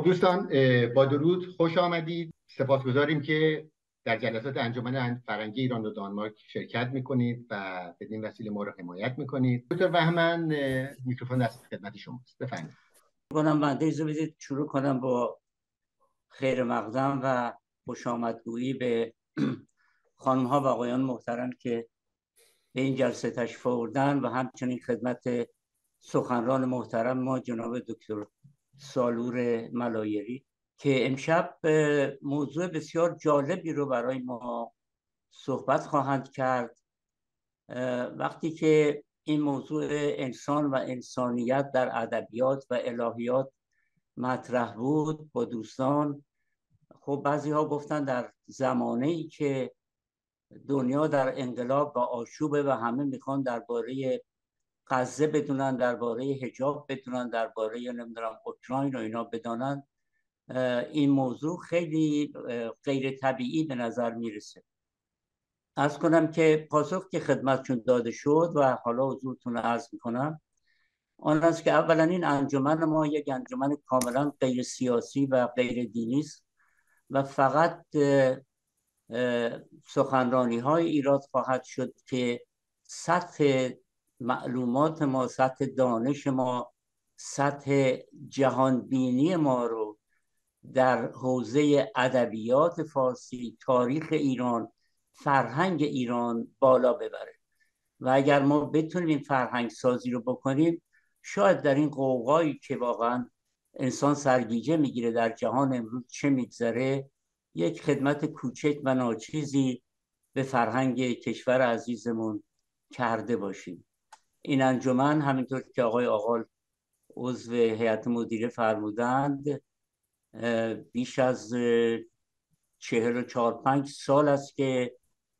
خب دوستان با درود خوش آمدید سپاسگزاریم که در جلسات انجمن فرنگی ایران و دانمارک شرکت میکنید و بدین وسیله ما رو حمایت میکنید دکتر وهمن میکروفون دست خدمت شماست بفرمایید کنم بنده ایزو بدید شروع کنم با خیر مقدم و خوش آمدگویی به خانم ها و آقایان محترم که به این جلسه تشریف آوردن و همچنین خدمت سخنران محترم ما جناب دکتر سالور ملایری که امشب موضوع بسیار جالبی رو برای ما صحبت خواهند کرد وقتی که این موضوع انسان و انسانیت در ادبیات و الهیات مطرح بود با دوستان خب بعضی ها گفتن در زمانه ای که دنیا در انقلاب و آشوبه و همه میخوان درباره غزه بدونن درباره حجاب بدونن درباره یا نمیدونم اوکراین و اینا بدانن این موضوع خیلی غیر طبیعی به نظر میرسه از کنم که پاسخ که خدمتشون داده شد و حالا حضورتون رو عرض میکنم آن است که اولا این انجمن ما یک انجمن کاملا غیر سیاسی و غیر دینی است و فقط سخنرانی های ایراد خواهد شد که سطح معلومات ما سطح دانش ما سطح جهانبینی ما رو در حوزه ادبیات فارسی تاریخ ایران فرهنگ ایران بالا ببره و اگر ما بتونیم فرهنگ سازی رو بکنیم شاید در این قوقایی که واقعا انسان سرگیجه میگیره در جهان امروز چه میگذره یک خدمت کوچک و ناچیزی به فرهنگ کشور عزیزمون کرده باشیم این انجمن همینطور که آقای آقال عضو هیئت مدیره فرمودند بیش از چهل و چهار پنج سال است که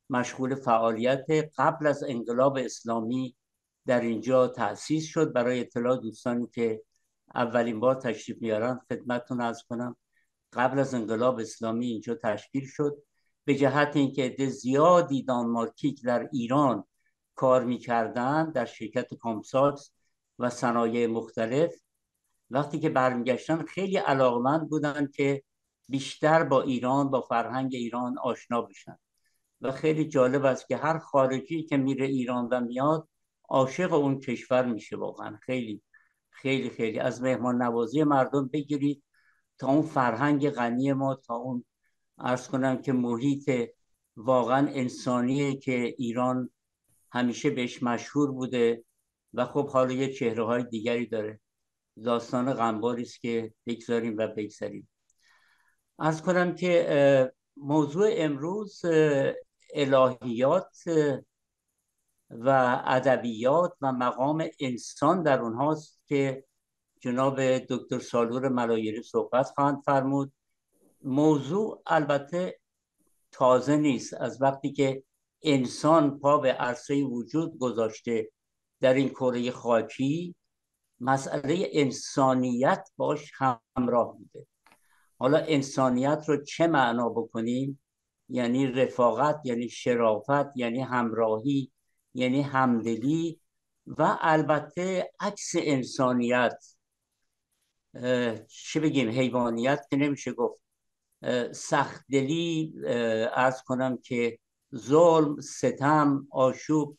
مشغول فعالیت قبل از انقلاب اسلامی در اینجا تأسیس شد برای اطلاع دوستانی که اولین بار تشریف میارن خدمتتون از کنم قبل از انقلاب اسلامی اینجا تشکیل شد به جهت اینکه عده زیادی دانمارکیک در ایران کار میکردن در شرکت کامساکس و صنایع مختلف وقتی که برمیگشتن خیلی علاقمند بودن که بیشتر با ایران با فرهنگ ایران آشنا بشن و خیلی جالب است که هر خارجی که میره ایران و میاد عاشق اون کشور میشه واقعا خیلی خیلی خیلی از مهمان نوازی مردم بگیرید تا اون فرهنگ غنی ما تا اون ارز کنم که محیط واقعا انسانیه که ایران همیشه بهش مشهور بوده و خب حالا یه چهره های دیگری داره داستان غمباری است که بگذاریم و بگذاریم از کنم که موضوع امروز الهیات و ادبیات و مقام انسان در اونهاست که جناب دکتر سالور ملایری صحبت خواهند فرمود موضوع البته تازه نیست از وقتی که انسان پا به عرصه وجود گذاشته در این کره خاکی مسئله انسانیت باش همراه بوده حالا انسانیت رو چه معنا بکنیم یعنی رفاقت یعنی شرافت یعنی همراهی یعنی همدلی و البته عکس انسانیت چه بگیم حیوانیت که نمیشه گفت سختدلی ارز کنم که ظلم ستم آشوب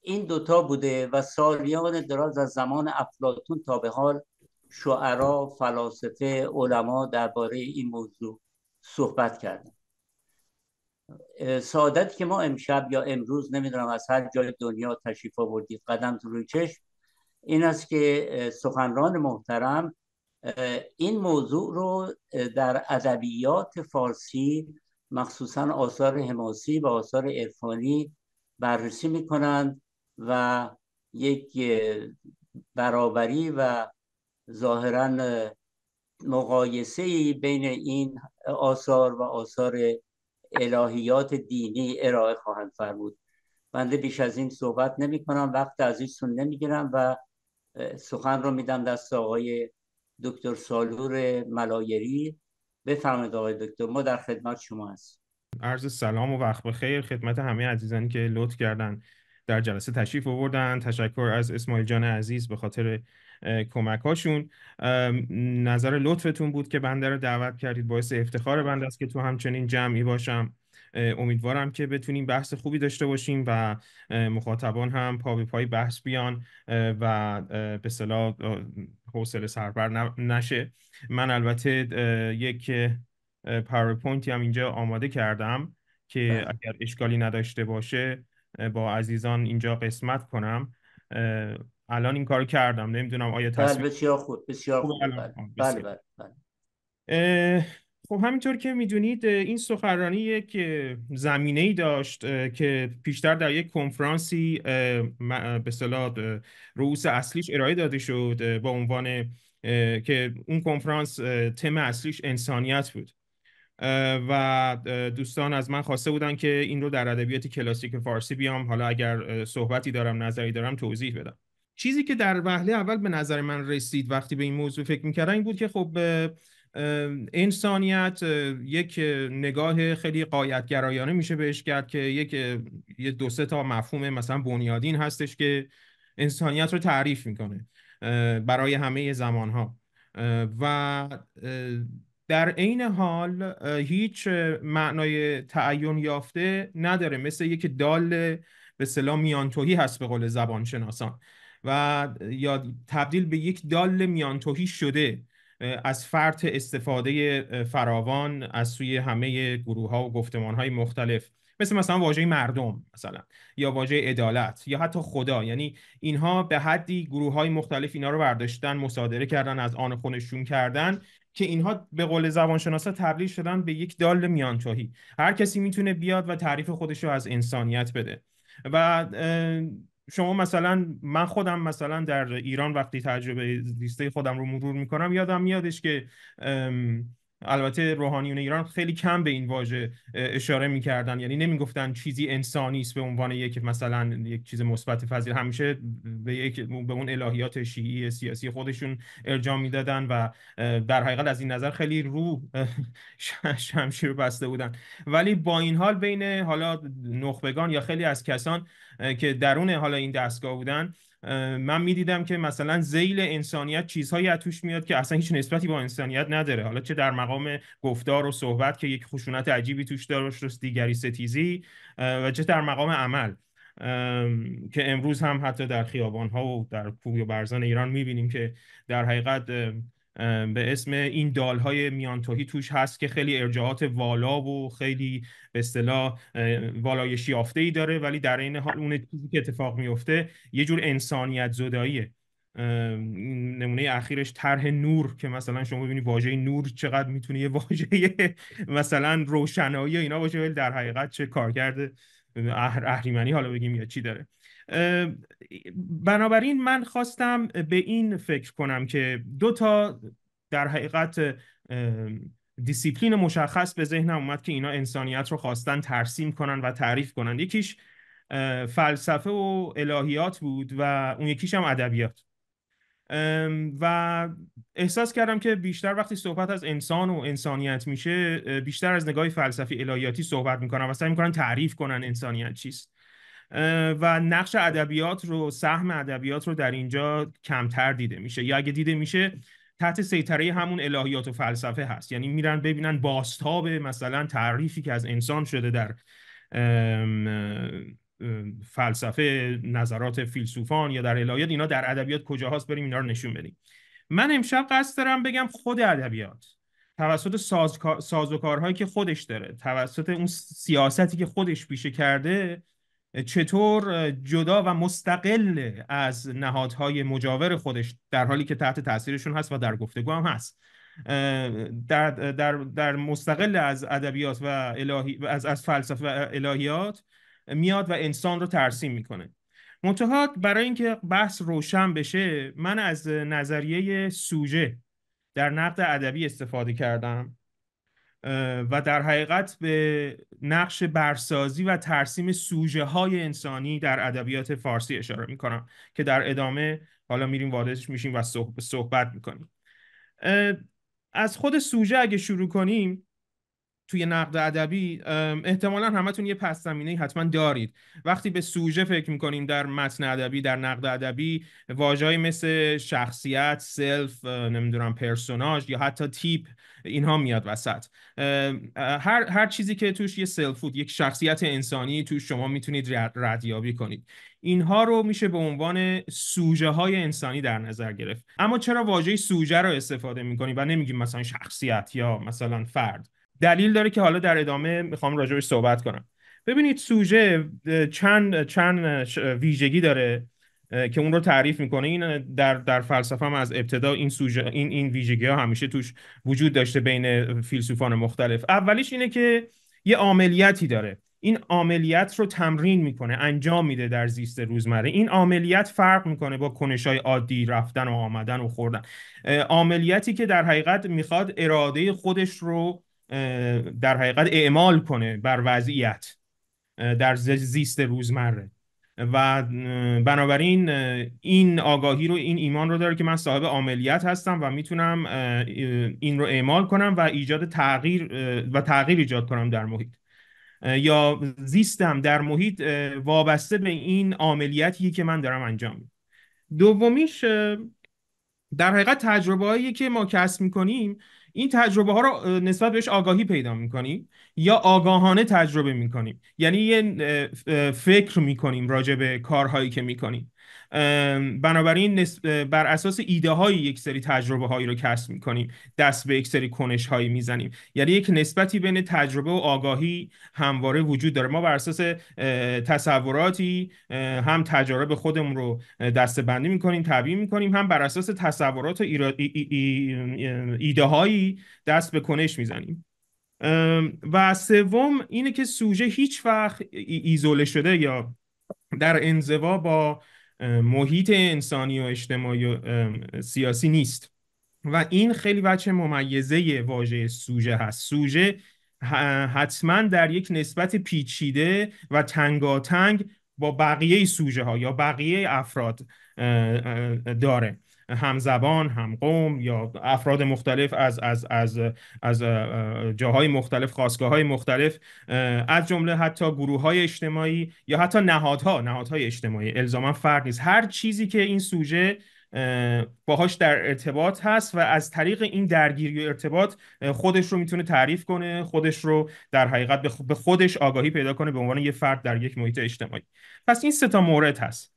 این دوتا بوده و سالیان دراز از زمان افلاتون تا به حال شعرا فلاسفه علما درباره این موضوع صحبت کردن سعادت که ما امشب یا امروز نمیدونم از هر جای دنیا تشریف آوردید قدم تو روی چشم این است که سخنران محترم این موضوع رو در ادبیات فارسی مخصوصا آثار حماسی و آثار عرفانی بررسی میکنند و یک برابری و ظاهرا مقایسه بین این آثار و آثار الهیات دینی ارائه خواهند فرمود بنده بیش از این صحبت نمی کنم وقت عزیزتون نمیگیرم و سخن رو میدم دست آقای دکتر سالور ملایری بفرمایید آقای دکتر ما در خدمت شما هستیم عرض سلام و وقت بخیر خدمت همه عزیزانی که لطف کردن در جلسه تشریف آوردن تشکر از اسماعیل جان عزیز به خاطر کمکاشون نظر لطفتون بود که بنده رو دعوت کردید باعث افتخار بنده است که تو همچنین جمعی باشم امیدوارم که بتونیم بحث خوبی داشته باشیم و مخاطبان هم پا به پای بحث بیان و به صلاح حوصله سربر نشه من البته یک پاورپوینتی هم اینجا آماده کردم که بله. اگر اشکالی نداشته باشه با عزیزان اینجا قسمت کنم الان این کار کردم نمیدونم آیا تصویر بله، بسیار خوب بسیار خوب بله. بله بله خب همینطور که میدونید این سخنرانی یک زمینه ای داشت که پیشتر در یک کنفرانسی به صلاح اصلیش ارائه داده شد با عنوان که اون کنفرانس تم اصلیش انسانیت بود و دوستان از من خواسته بودن که این رو در ادبیات کلاسیک فارسی بیام حالا اگر صحبتی دارم نظری دارم توضیح بدم چیزی که در وهله اول به نظر من رسید وقتی به این موضوع فکر میکردم این بود که خب انسانیت یک نگاه خیلی قایتگرایانه میشه بهش کرد که یک یه دو سه تا مفهوم مثلا بنیادین هستش که انسانیت رو تعریف میکنه برای همه زمان ها و در عین حال هیچ معنای تعین یافته نداره مثل یک دال به سلام میانتوهی هست به قول زبانشناسان و یا تبدیل به یک دال میانتوهی شده از فرط استفاده فراوان از سوی همه گروه ها و گفتمان های مختلف مثل مثلا واژه مردم مثلا یا واژه عدالت یا حتی خدا یعنی اینها به حدی گروه های مختلف اینا رو برداشتن مصادره کردن از آن خونشون کردن که اینها به قول زبانشناسا تبدیل شدن به یک دال میانتاهی هر کسی میتونه بیاد و تعریف خودش رو از انسانیت بده و شما مثلا من خودم مثلا در ایران وقتی تجربه لیسته خودم رو مرور میکنم یادم میادش که البته روحانیون ایران خیلی کم به این واژه اشاره میکردن یعنی نمیگفتن چیزی انسانی است به عنوان یک مثلا یک چیز مثبت فضیل همیشه به یک به اون الهیات شیعی سیاسی خودشون ارجاع میدادن و در حقیقت از این نظر خیلی رو شمشیر بسته بودن ولی با این حال بین حالا نخبگان یا خیلی از کسان که درون حالا این دستگاه بودن من میدیدم که مثلا زیل انسانیت چیزهایی از میاد که اصلا هیچ نسبتی با انسانیت نداره حالا چه در مقام گفتار و صحبت که یک خشونت عجیبی توش و دیگری ستیزی و چه در مقام عمل که امروز هم حتی در خیابان ها و در کوی و برزان ایران میبینیم که در حقیقت به اسم این دالهای میانتوهی توش هست که خیلی ارجاعات والا و خیلی به اصطلاح والایشی یافته ای داره ولی در این حال اون چیزی که اتفاق میفته یه جور انسانیت زداییه نمونه اخیرش طرح نور که مثلا شما ببینید واژه نور چقدر میتونه یه واژه مثلا روشنایی اینا باشه ولی در حقیقت چه کارکرد اهریمنی حالا بگیم یا چی داره بنابراین من خواستم به این فکر کنم که دو تا در حقیقت دیسیپلین مشخص به ذهنم اومد که اینا انسانیت رو خواستن ترسیم کنن و تعریف کنن یکیش فلسفه و الهیات بود و اون یکیش هم ادبیات و احساس کردم که بیشتر وقتی صحبت از انسان و انسانیت میشه بیشتر از نگاه فلسفی الهیاتی صحبت میکنن و سعی میکنن تعریف کنن انسانیت چیست و نقش ادبیات رو سهم ادبیات رو در اینجا کمتر دیده میشه یا اگه دیده میشه تحت سیطره همون الهیات و فلسفه هست یعنی میرن ببینن باستاب مثلا تعریفی که از انسان شده در فلسفه نظرات فیلسوفان یا در الهیات اینا در ادبیات کجا بریم اینا رو نشون بدیم من امشب قصد دارم بگم خود ادبیات توسط سازوکارهایی که خودش داره توسط اون سیاستی که خودش پیشه کرده چطور جدا و مستقل از نهادهای مجاور خودش در حالی که تحت تاثیرشون هست و در گفتگو هم هست در, در, در مستقل از ادبیات و الهی از, از فلسفه و الهیات میاد و انسان رو ترسیم میکنه منتها برای اینکه بحث روشن بشه من از نظریه سوژه در نقد ادبی استفاده کردم و در حقیقت به نقش برسازی و ترسیم سوژه های انسانی در ادبیات فارسی اشاره میکنم که در ادامه حالا میریم واردش میشیم و صحبت میکنیم از خود سوژه اگه شروع کنیم توی نقد ادبی احتمالا همتون یه پس زمینه حتما دارید وقتی به سوژه فکر میکنیم در متن ادبی در نقد ادبی واژه‌ای مثل شخصیت سلف نمیدونم پرسوناژ یا حتی تیپ اینها میاد وسط هر هر چیزی که توش یه بود یک شخصیت انسانی توش شما میتونید ردیابی کنید اینها رو میشه به عنوان سوژه های انسانی در نظر گرفت اما چرا واژه سوژه رو استفاده میکنیم و نمیگیم مثلا شخصیت یا مثلا فرد دلیل داره که حالا در ادامه میخوام راجبش صحبت کنم ببینید سوژه چند چند ویژگی داره که اون رو تعریف میکنه این در در فلسفه هم از ابتدا این سوژه این این ویژگی ها همیشه توش وجود داشته بین فیلسوفان مختلف اولیش اینه که یه عملیاتی داره این عملیت رو تمرین میکنه انجام میده در زیست روزمره این عملیت فرق میکنه با کنش های عادی رفتن و آمدن و خوردن عملیتی که در حقیقت میخواد اراده خودش رو در حقیقت اعمال کنه بر وضعیت در زیست روزمره و بنابراین این آگاهی رو این ایمان رو داره که من صاحب عملیت هستم و میتونم این رو اعمال کنم و ایجاد تغییر و تغییر ایجاد کنم در محیط یا زیستم در محیط وابسته به این عملیاتی که من دارم انجام میدم دومیش در حقیقت تجربه که ما کسب میکنیم این تجربه ها رو نسبت بهش آگاهی پیدا میکنیم یا آگاهانه تجربه میکنیم یعنی یه فکر میکنیم راجع به کارهایی که میکنیم بنابراین بر اساس ایده های یک سری تجربه هایی رو کسب کنیم دست به یک سری کنش هایی می زنیم یعنی یک نسبتی بین تجربه و آگاهی همواره وجود داره ما بر اساس تصوراتی هم تجارب خودمون رو دست بندی میکنیم تبیین کنیم هم بر اساس تصورات و ایده هایی دست به کنش می زنیم و سوم اینه که سوژه هیچ وقت ایزوله شده یا در انزوا با محیط انسانی و اجتماعی و سیاسی نیست و این خیلی بچه ممیزه واژه سوژه هست سوژه حتما در یک نسبت پیچیده و تنگاتنگ با بقیه سوژه ها یا بقیه افراد داره هم زبان هم قوم یا افراد مختلف از از از از جاهای مختلف خواستگاه های مختلف از جمله حتی گروه های اجتماعی یا حتی نهادها نهادهای اجتماعی الزاما فرق نیست هر چیزی که این سوژه باهاش در ارتباط هست و از طریق این درگیری و ارتباط خودش رو میتونه تعریف کنه خودش رو در حقیقت به خودش آگاهی پیدا کنه به عنوان یه فرد در یک محیط اجتماعی پس این سه تا مورد هست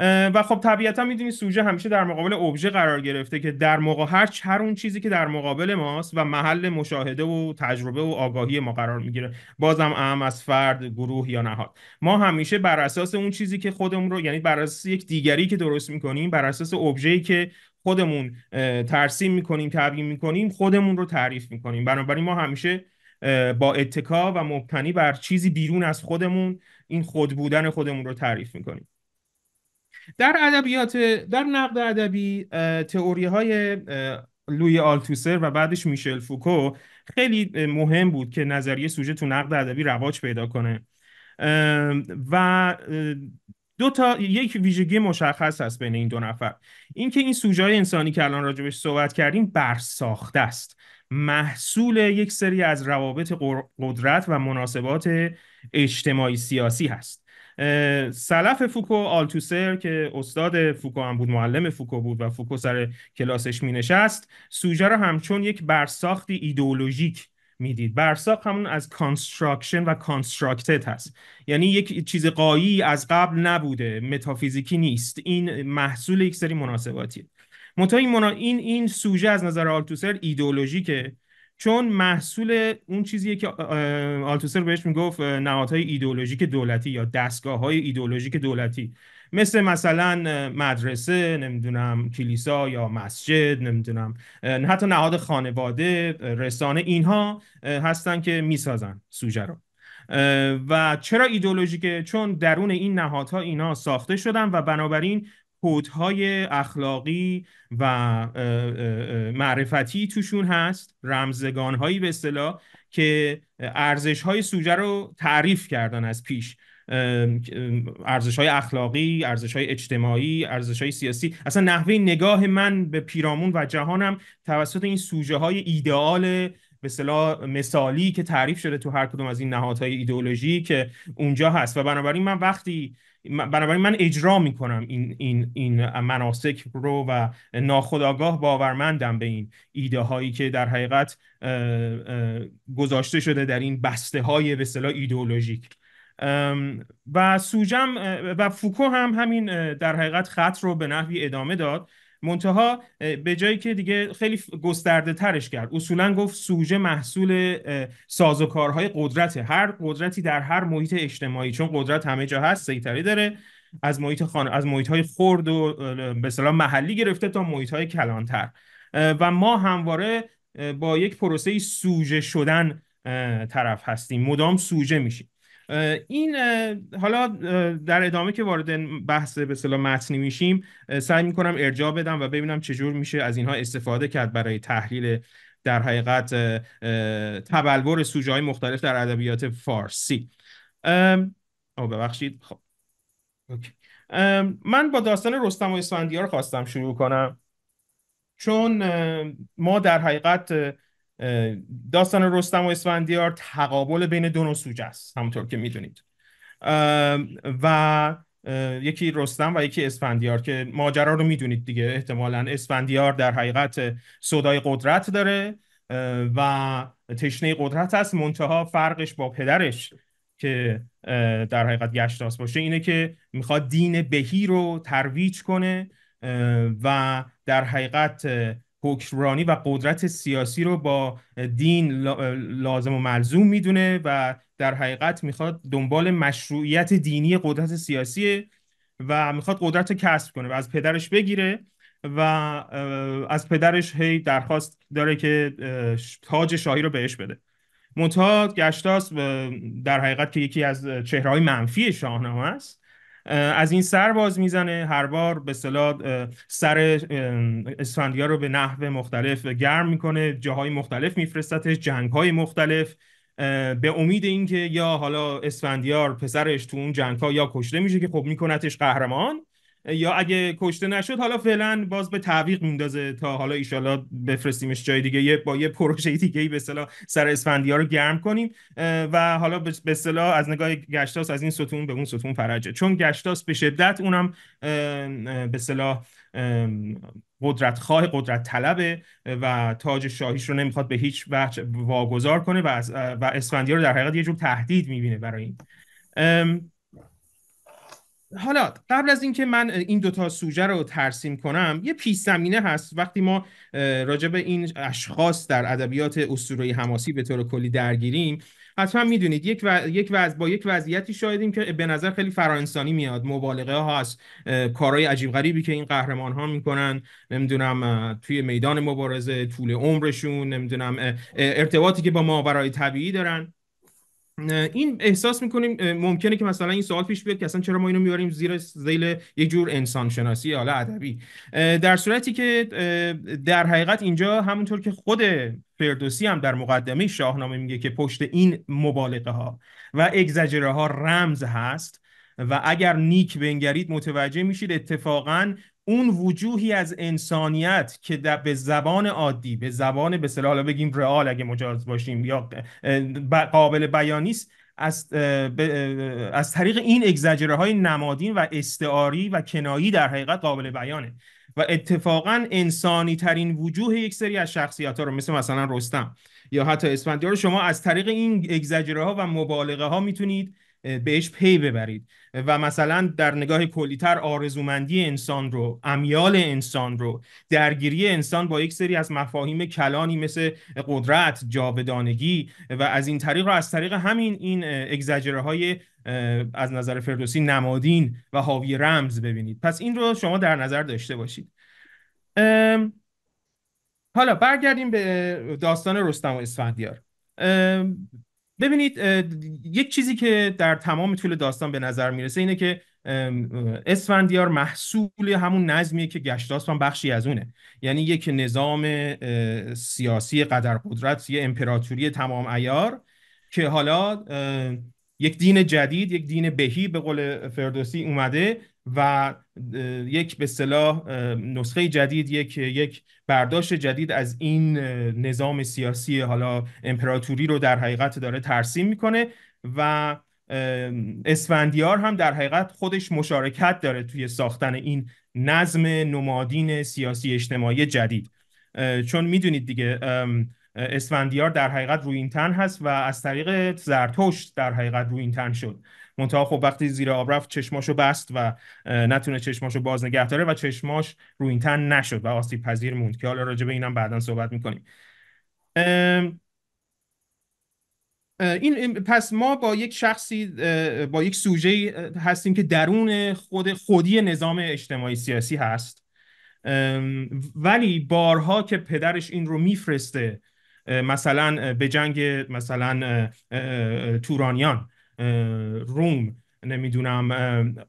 و خب طبیعتا میدونی سوژه همیشه در مقابل ابژه قرار گرفته که در موقع هر هر اون چیزی که در مقابل ماست و محل مشاهده و تجربه و آگاهی ما قرار میگیره بازم اهم از فرد گروه یا نهاد ما همیشه بر اساس اون چیزی که خودمون رو یعنی بر اساس یک دیگری که درست میکنیم بر اساس ابژه‌ای که خودمون ترسیم میکنیم تبیین میکنیم خودمون رو تعریف میکنیم بنابراین ما همیشه با اتکا و مبتنی بر چیزی بیرون از خودمون این خود بودن خودمون رو تعریف میکنیم در ادبیات در نقد ادبی تئوری های لوی آلتوسر و بعدش میشل فوکو خیلی مهم بود که نظریه سوژه تو نقد ادبی رواج پیدا کنه و دو تا یک ویژگی مشخص هست بین این دو نفر اینکه این سوژه های انسانی که الان راجبش صحبت کردیم برساخته است محصول یک سری از روابط قدرت و مناسبات اجتماعی سیاسی هست سلف فوکو آلتوسر که استاد فوکو هم بود معلم فوکو بود و فوکو سر کلاسش می نشست سوژه را همچون یک برساختی ایدئولوژیک میدید برساخت همون از کانستراکشن و کانستراکتد هست یعنی یک چیز قایی از قبل نبوده متافیزیکی نیست این محصول یک سری مناسباتیه متا این, این این سوژه از نظر آلتوسر ایدئولوژیکه چون محصول اون چیزیه که آلتوسر بهش میگفت نهادهای ایدولوژیک دولتی یا دستگاه های ایدئولوژیک دولتی مثل مثلا مدرسه نمیدونم کلیسا یا مسجد نمیدونم حتی نهاد خانواده رسانه اینها هستن که میسازن سوژه رو و چرا ایدولوژیکه چون درون این نهادها اینها ساخته شدن و بنابراین کودهای اخلاقی و معرفتی توشون هست رمزگانهایی به اصطلاح که ارزش های سوژه رو تعریف کردن از پیش ارزش های اخلاقی، ارزش های اجتماعی، ارزش های سیاسی اصلا نحوه نگاه من به پیرامون و جهانم توسط این سوژه های ایدئال به اصطلاح مثالی که تعریف شده تو هر کدوم از این نهادهای ایدئولوژی که اونجا هست و بنابراین من وقتی بنابراین من اجرا میکنم این, این, این مناسک رو و ناخداگاه باورمندم به این ایده هایی که در حقیقت گذاشته شده در این بسته های به صلاح ایدئولوژیک و سوجم و فوکو هم همین در حقیقت خط رو به نحوی ادامه داد منتها به جایی که دیگه خیلی گسترده ترش کرد اصولا گفت سوژه محصول سازوکارهای قدرت هر قدرتی در هر محیط اجتماعی چون قدرت همه جا هست سیطری داره از محیط خان... از محیط های خرد و به محلی گرفته تا محیط های کلانتر و ما همواره با یک پروسه سوژه شدن طرف هستیم مدام سوژه میشیم این حالا در ادامه که وارد بحث به اصطلاح متنی میشیم سعی میکنم ارجاع بدم و ببینم چجور میشه از اینها استفاده کرد برای تحلیل در حقیقت تبلور سوژه مختلف در ادبیات فارسی او ببخشید خب من با داستان رستم و اسفندیار خواستم شروع کنم چون ما در حقیقت داستان رستم و اسفندیار تقابل بین دو سوجه است همونطور که میدونید و یکی رستم و یکی اسفندیار که ماجرا رو میدونید دیگه احتمالا اسفندیار در حقیقت صدای قدرت داره و تشنه قدرت است منتها فرقش با پدرش که در حقیقت گشتاس باشه اینه که میخواد دین بهی رو ترویج کنه و در حقیقت حکمرانی و قدرت سیاسی رو با دین لازم و ملزوم میدونه و در حقیقت میخواد دنبال مشروعیت دینی قدرت سیاسی و میخواد قدرت رو کسب کنه و از پدرش بگیره و از پدرش هی درخواست داره که تاج شاهی رو بهش بده منتها گشتاس در حقیقت که یکی از چهرهای منفی شاهنامه است از این سر باز میزنه هر بار به صلاح سر اسفندیار رو به نحو مختلف گرم میکنه جاهای مختلف میفرستتش جنگ های مختلف به امید اینکه یا حالا اسفندیار پسرش تو اون جنگ ها یا کشته میشه که خب میکنتش قهرمان یا اگه کشته نشد حالا فعلا باز به تعویق میندازه تا حالا ایشالا بفرستیمش جای دیگه با یه پروژه دیگه به اصطلاح سر اسفندیار رو گرم کنیم و حالا به اصطلاح از نگاه گشتاس از این ستون به اون ستون فرجه چون گشتاس به شدت اونم به اصطلاح قدرت خواه قدرت طلبه و تاج شاهیش رو نمیخواد به هیچ وجه واگذار کنه و, و اسفندیار رو در حقیقت یه جور تهدید میبینه برای این حالا قبل از اینکه من این دوتا سوژه رو ترسیم کنم یه پیش زمینه هست وقتی ما راجع به این اشخاص در ادبیات اسطوره حماسی به طور کلی درگیریم حتما میدونید یک و... یک با یک وضعیتی شاهدیم که به نظر خیلی فراانسانی میاد مبالغه ها هست کارهای عجیب غریبی که این قهرمان ها میکنن نمیدونم توی میدان مبارزه طول عمرشون نمیدونم ارتباطی که با ماورای طبیعی دارن این احساس میکنیم ممکنه که مثلا این سوال پیش بیاد که اصلا چرا ما اینو میبریم زیر ذیل یک جور انسان شناسی حالا ادبی در صورتی که در حقیقت اینجا همونطور که خود فردوسی هم در مقدمه شاهنامه میگه که پشت این مبالغه ها و اگزجره ها رمز هست و اگر نیک بنگرید متوجه میشید اتفاقا اون وجوهی از انسانیت که به زبان عادی به زبان به صلاح بگیم رئال اگه مجاز باشیم یا قابل بیانیست از, از طریق این اگزجره های نمادین و استعاری و کنایی در حقیقت قابل بیانه و اتفاقا انسانی ترین وجوه یک سری از شخصیت ها رو مثل مثلا رستم یا حتی اسفندیار شما از طریق این اگزجره ها و مبالغه ها میتونید بهش پی ببرید و مثلا در نگاه کلیتر آرزومندی انسان رو امیال انسان رو درگیری انسان با یک سری از مفاهیم کلانی مثل قدرت جاودانگی و از این طریق رو از طریق همین این اگزاجره های از نظر فردوسی نمادین و حاوی رمز ببینید پس این رو شما در نظر داشته باشید حالا برگردیم به داستان رستم و اسفندیار ببینید یک چیزی که در تمام طول داستان به نظر میرسه اینه که اسفندیار محصول همون نظمیه که گشتاسپان بخشی از اونه یعنی یک نظام سیاسی قدر قدرت یه امپراتوری تمام ایار که حالا یک دین جدید یک دین بهی به قول فردوسی اومده و یک به صلاح نسخه جدید که یک برداشت جدید از این نظام سیاسی حالا امپراتوری رو در حقیقت داره ترسیم میکنه و اسفندیار هم در حقیقت خودش مشارکت داره توی ساختن این نظم نمادین سیاسی اجتماعی جدید چون میدونید دیگه اسفندیار در حقیقت روی این تن هست و از طریق زرتشت در حقیقت روی این تن شد منتها خب وقتی زیر آب رفت چشماشو بست و نتونه چشماشو باز نگه داره و چشماش رو این تن نشد و آسیب پذیر موند که حالا راجع به اینم بعدا صحبت میکنیم این پس ما با یک شخصی با یک سوژه هستیم که درون خود خودی نظام اجتماعی سیاسی هست ولی بارها که پدرش این رو میفرسته مثلا به جنگ مثلا تورانیان روم نمیدونم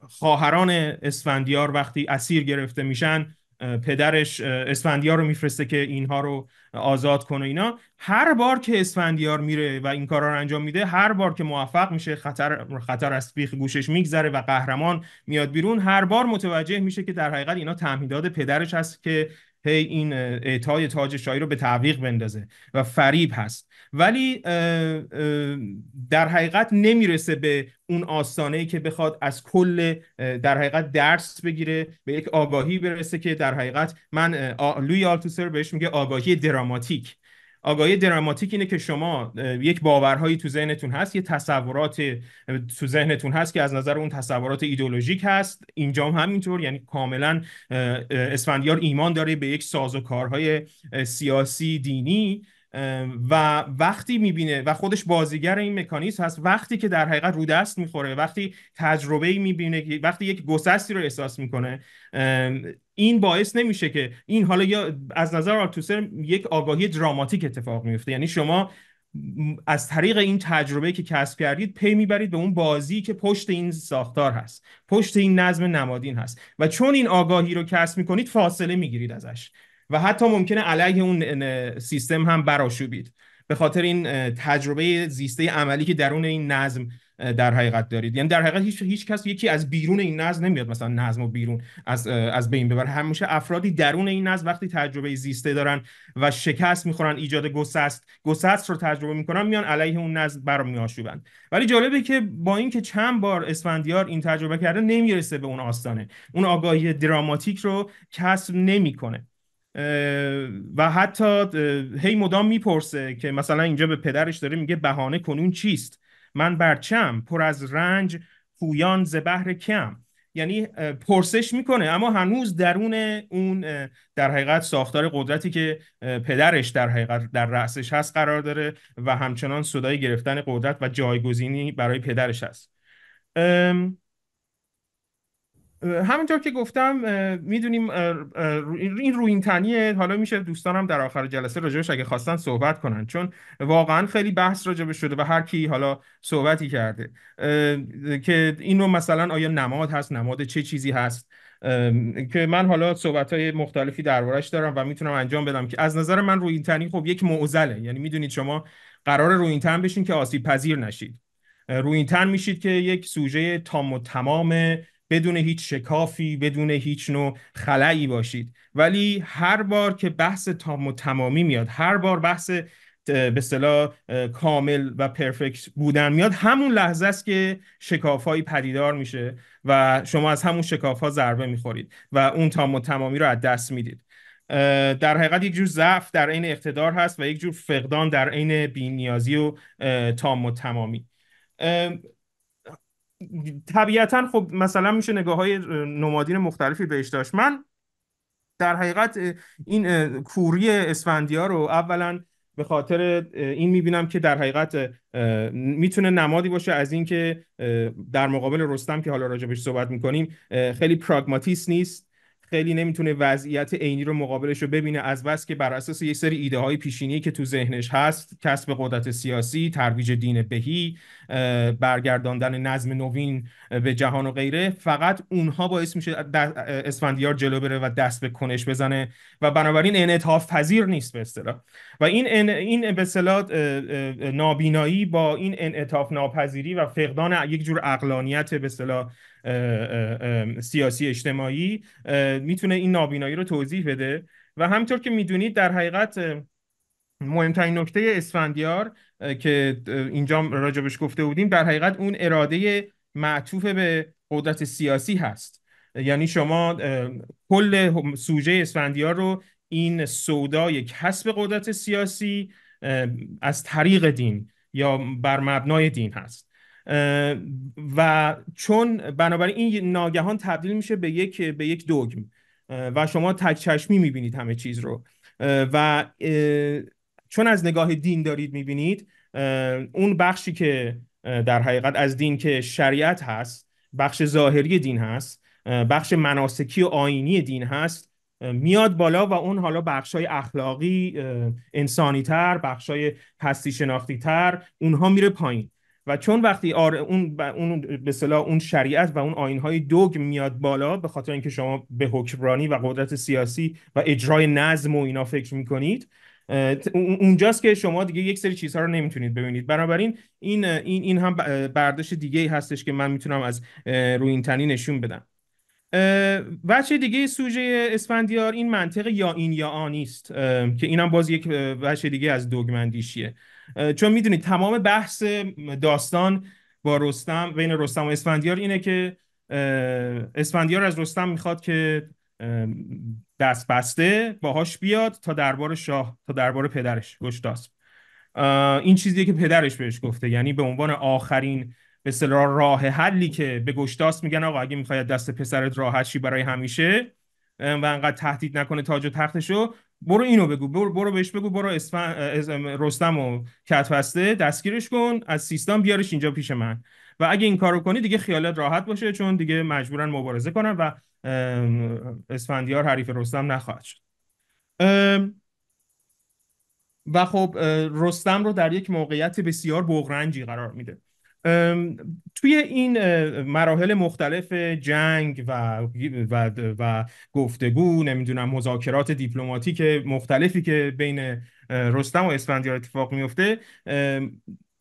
خواهران اسفندیار وقتی اسیر گرفته میشن پدرش اسفندیار رو میفرسته که اینها رو آزاد کنه اینا هر بار که اسفندیار میره و این کارا رو انجام میده هر بار که موفق میشه خطر خطر از بیخ گوشش میگذره و قهرمان میاد بیرون هر بار متوجه میشه که در حقیقت اینا تمهیدات پدرش هست که هی این اعطای تاج شاهی رو به تعویق بندازه و فریب هست ولی در حقیقت نمیرسه به اون آستانه ای که بخواد از کل در حقیقت درس بگیره به یک آگاهی برسه که در حقیقت من لوی آلتوسر بهش میگه آگاهی دراماتیک آگاهی دراماتیک اینه که شما یک باورهایی تو ذهنتون هست یه تصورات تو ذهنتون هست که از نظر اون تصورات ایدولوژیک هست اینجا هم همینطور یعنی کاملا اسفندیار ایمان داره به یک سازوکارهای سیاسی دینی و وقتی میبینه و خودش بازیگر این مکانیزم هست وقتی که در حقیقت رو دست میخوره وقتی تجربه ای میبینه وقتی یک گسستی رو احساس میکنه این باعث نمیشه که این حالا یا از نظر آرتوسر یک آگاهی دراماتیک اتفاق میفته یعنی شما از طریق این تجربه که کسب کردید پی میبرید به اون بازی که پشت این ساختار هست پشت این نظم نمادین هست و چون این آگاهی رو کسب میکنید فاصله میگیرید ازش و حتی ممکنه علیه اون سیستم هم براشوبید به خاطر این تجربه زیسته عملی که درون این نظم در حقیقت دارید یعنی در حقیقت هیچ هیچ کس یکی از بیرون این نظم نمیاد مثلا نظم و بیرون از از بین ببر همیشه افرادی درون این نظم وقتی تجربه زیسته دارن و شکست میخورن ایجاد گسست گسست رو تجربه میکنن میان علیه اون نظم بر ولی جالبه که با اینکه چند بار اسفندیار این تجربه کرده نمیرسه به اون آستانه اون آگاهی دراماتیک رو کسب نمیکنه و حتی هی مدام میپرسه که مثلا اینجا به پدرش داره میگه بهانه کنون چیست من برچم پر از رنج پویان ز کم یعنی پرسش میکنه اما هنوز درون اون در حقیقت ساختار قدرتی که پدرش در حقیقت در رأسش هست قرار داره و همچنان صدای گرفتن قدرت و جایگزینی برای پدرش هست همینطور که گفتم میدونیم این روینتنیه حالا میشه دوستانم در آخر جلسه راجبش اگه خواستن صحبت کنن چون واقعا خیلی بحث راجبش شده و هر کی حالا صحبتی کرده که اینو مثلا آیا نماد هست نماد چه چیزی هست که من حالا صحبت های مختلفی دربارش دارم و میتونم انجام بدم که از نظر من روینتنی خب یک معزله یعنی میدونید شما قرار روینتن بشین که آسیب پذیر نشید روینتن میشید که یک سوژه تام و تمام بدون هیچ شکافی بدون هیچ نوع خلایی باشید ولی هر بار که بحث تام و تمامی میاد هر بار بحث به صلاح کامل و پرفکت بودن میاد همون لحظه است که شکافهایی پدیدار میشه و شما از همون شکاف ها ضربه میخورید و اون تام و تمامی رو از دست میدید در حقیقت یک جور ضعف در عین اقتدار هست و یک جور فقدان در عین بینیازی و تام و تمامی طبیعتا خب مثلا میشه نگاه های نمادین مختلفی بهش داشت من در حقیقت این کوری اسفندیار رو اولا به خاطر این میبینم که در حقیقت میتونه نمادی باشه از اینکه در مقابل رستم که حالا راجبش صحبت میکنیم خیلی پراگماتیست نیست خیلی نمیتونه وضعیت عینی رو مقابلش رو ببینه از بس که بر اساس یک سری ایده های پیشینی که تو ذهنش هست کسب قدرت سیاسی ترویج دین بهی برگرداندن نظم نوین به جهان و غیره فقط اونها باعث میشه اسفندیار جلو بره و دست به کنش بزنه و بنابراین انعطاف پذیر نیست به اصطلاح و این این به نابینایی با این انعطاف ناپذیری و فقدان یک جور اقلانیت به سیاسی اجتماعی میتونه این نابینایی رو توضیح بده و همینطور که میدونید در حقیقت مهمترین نکته اسفندیار که اینجا راجبش گفته بودیم در حقیقت اون اراده معطوف به قدرت سیاسی هست یعنی شما کل سوژه اسفندیار رو این سودای کسب قدرت سیاسی از طریق دین یا بر مبنای دین هست و چون بنابراین این ناگهان تبدیل میشه به یک به یک دوگم و شما تک چشمی میبینید همه چیز رو و چون از نگاه دین دارید میبینید اون بخشی که در حقیقت از دین که شریعت هست بخش ظاهری دین هست بخش مناسکی و آینی دین هست میاد بالا و اون حالا بخش های اخلاقی انسانی تر بخش های هستی شناختی تر اونها میره پایین و چون وقتی آر اون ب... اون به صلاح اون شریعت و اون آینهای دوگ میاد بالا به خاطر اینکه شما به حکمرانی و قدرت سیاسی و اجرای نظم و اینا فکر میکنید اونجاست که شما دیگه یک سری چیزها رو نمیتونید ببینید بنابراین این این این هم برداشت دیگه ای هستش که من میتونم از روی این نشون بدم وچه دیگه سوژه اسفندیار این منطق یا این یا آنیست که اینم باز یک وچه دیگه از دوگمندیشیه چون میدونید تمام بحث داستان با رستم بین رستم و اسفندیار اینه که اسفندیار از رستم میخواد که دست بسته باهاش بیاد تا دربار شاه تا دربار پدرش گشتاس این چیزیه که پدرش بهش گفته یعنی به عنوان آخرین به صلاح راه حلی که به گشتاس میگن آقا اگه میخواد دست پسرت راحت شی برای همیشه و انقدر تهدید نکنه تاج و تختشو برو اینو بگو برو, بهش بگو برو رستم و کتفسته دستگیرش کن از سیستان بیارش اینجا پیش من و اگه این کارو کنی دیگه خیالت راحت باشه چون دیگه مجبورن مبارزه کنن و اسفندیار حریف رستم نخواهد شد و خب رستم رو در یک موقعیت بسیار بغرنجی قرار میده توی این مراحل مختلف جنگ و و, و گفتگو نمیدونم مذاکرات دیپلماتیک مختلفی که بین رستم و اسفندیار اتفاق میفته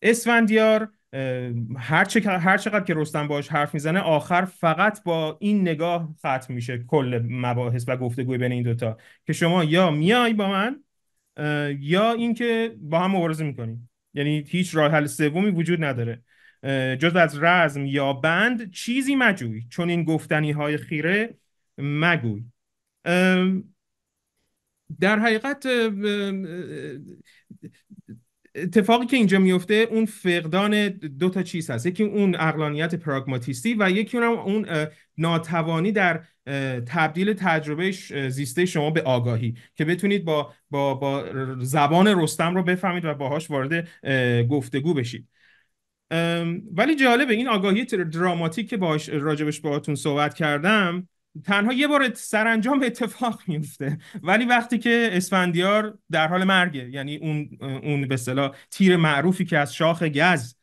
اسفندیار هر, چقدر، هر چقدر که رستم باش حرف میزنه آخر فقط با این نگاه ختم میشه کل مباحث و گفتگوی بین این دوتا که شما یا میای با من یا اینکه با هم مبارزه میکنیم یعنی هیچ راه حل سومی وجود نداره جز از رزم یا بند چیزی مجوی چون این گفتنی های خیره مگوی در حقیقت اتفاقی که اینجا میفته اون فقدان دو تا چیز هست یکی اون اقلانیت پراگماتیستی و یکی اون اون ناتوانی در تبدیل تجربه زیسته شما به آگاهی که بتونید با, با, با زبان رستم رو بفهمید و باهاش وارد گفتگو بشید ولی جالبه این آگاهی دراماتیک که باش راجبش باهاتون صحبت کردم تنها یه بار سرانجام اتفاق میفته ولی وقتی که اسفندیار در حال مرگه یعنی اون اون به صلاح تیر معروفی که از شاخ گز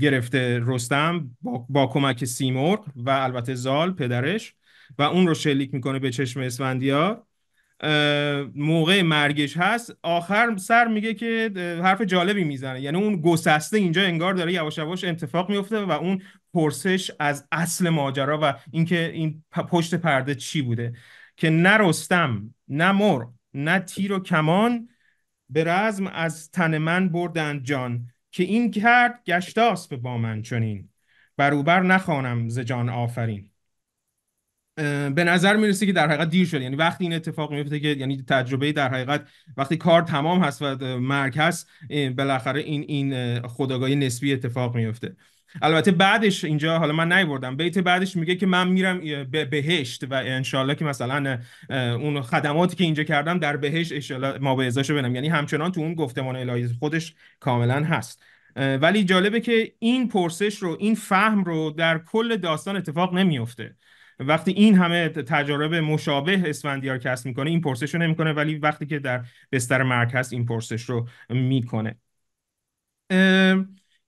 گرفته رستم با, با کمک سیمرغ و البته زال پدرش و اون رو شلیک میکنه به چشم اسفندیار موقع مرگش هست آخر سر میگه که حرف جالبی میزنه یعنی اون گسسته اینجا انگار داره یواش یواش اتفاق میفته و اون پرسش از اصل ماجرا و اینکه این پشت پرده چی بوده که نه رستم نه مر نه تیر و کمان به رزم از تن من بردن جان که این کرد گشتاس به با من چنین بروبر نخوانم ز جان آفرین به نظر میرسه که در حقیقت دیر شده یعنی وقتی این اتفاق میفته که یعنی تجربه در حقیقت وقتی کار تمام هست و مرکز هست بالاخره این این خداگاهی نسبی اتفاق میفته البته بعدش اینجا حالا من نیوردم بیت بعدش میگه که من میرم به بهشت و انشالله که مثلا اون خدماتی که اینجا کردم در بهشت انشالله ما به ازاشو بنم یعنی همچنان تو اون گفتمان الهی خودش کاملا هست ولی جالبه که این پرسش رو این فهم رو در کل داستان اتفاق نمیفته وقتی این همه تجارب مشابه اسفندیار کسب میکنه این پرسش رو نمیکنه ولی وقتی که در بستر مرکز این پرسش رو میکنه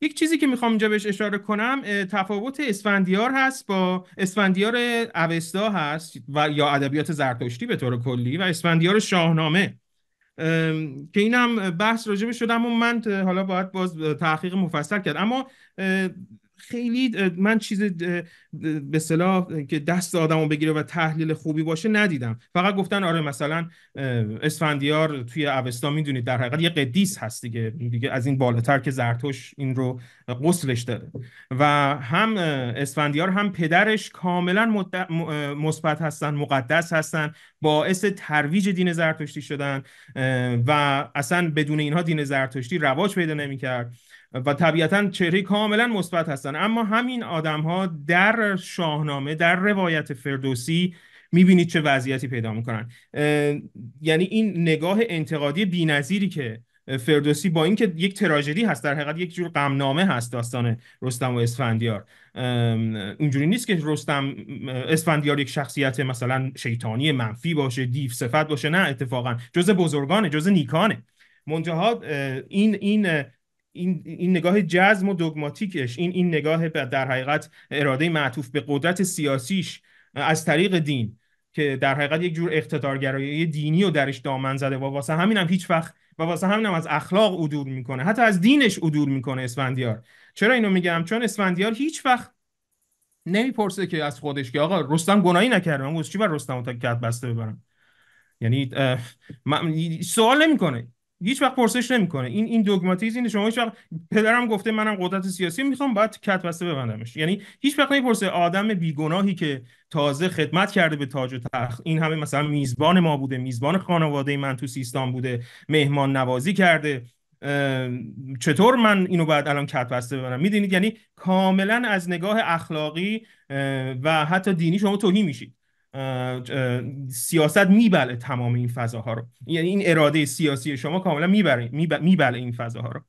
یک چیزی که میخوام اینجا بهش اشاره کنم تفاوت اسفندیار هست با اسفندیار اوستا هست و یا ادبیات زرتشتی به طور کلی و اسفندیار شاهنامه که اینم بحث راجبه شد اما من حالا باید باز تحقیق مفصل کرد اما خیلی من چیز به صلاح که دست آدمو بگیره و تحلیل خوبی باشه ندیدم فقط گفتن آره مثلا اسفندیار توی اوستا میدونید در حقیقت یه قدیس هست دیگه دیگه از این بالاتر که زرتوش این رو قسلش داره و هم اسفندیار هم پدرش کاملا مثبت هستن مقدس هستن باعث ترویج دین زرتشتی شدن و اصلا بدون اینها دین زرتشتی رواج پیدا نمیکرد و طبیعتا چهره کاملا مثبت هستن اما همین آدم ها در شاهنامه در روایت فردوسی میبینید چه وضعیتی پیدا میکنن یعنی این نگاه انتقادی بینظیری که فردوسی با اینکه یک تراژدی هست در حقیقت یک جور غمنامه هست داستان رستم و اسفندیار اونجوری نیست که رستم اسفندیار یک شخصیت مثلا شیطانی منفی باشه دیو صفت باشه نه اتفاقا جز بزرگانه جز نیکانه منتها این این این, این نگاه جزم و دگماتیکش این این نگاه در حقیقت اراده معطوف به قدرت سیاسیش از طریق دین که در حقیقت یک جور اقتدارگرایی دینی رو درش دامن زده و واسه همینم هم هیچ وقت و واسه همینم از اخلاق عدول میکنه حتی از دینش عدول میکنه اسفندیار چرا اینو میگم چون اسفندیار هیچ وقت نمیپرسه که از خودش که آقا رستم گناهی نکرده من چی بر رستم تا بسته ببرم یعنی سوال نمیکنه هیچ وقت پرسش نمیکنه این این دوگماتیز شما هیچ وقت پدرم گفته منم قدرت سیاسی میخوام باید کت بسته ببندمش یعنی هیچ وقت نمیپرسه آدم بیگناهی که تازه خدمت کرده به تاج و تخت این همه مثلا میزبان ما بوده میزبان خانواده من تو سیستان بوده مهمان نوازی کرده چطور من اینو باید الان کت بسته ببرم میدونید یعنی کاملا از نگاه اخلاقی و حتی دینی شما توهی میشید سیاست میبله تمام این فضاها رو یعنی این اراده سیاسی شما کاملا میبره میبله این فضاها رو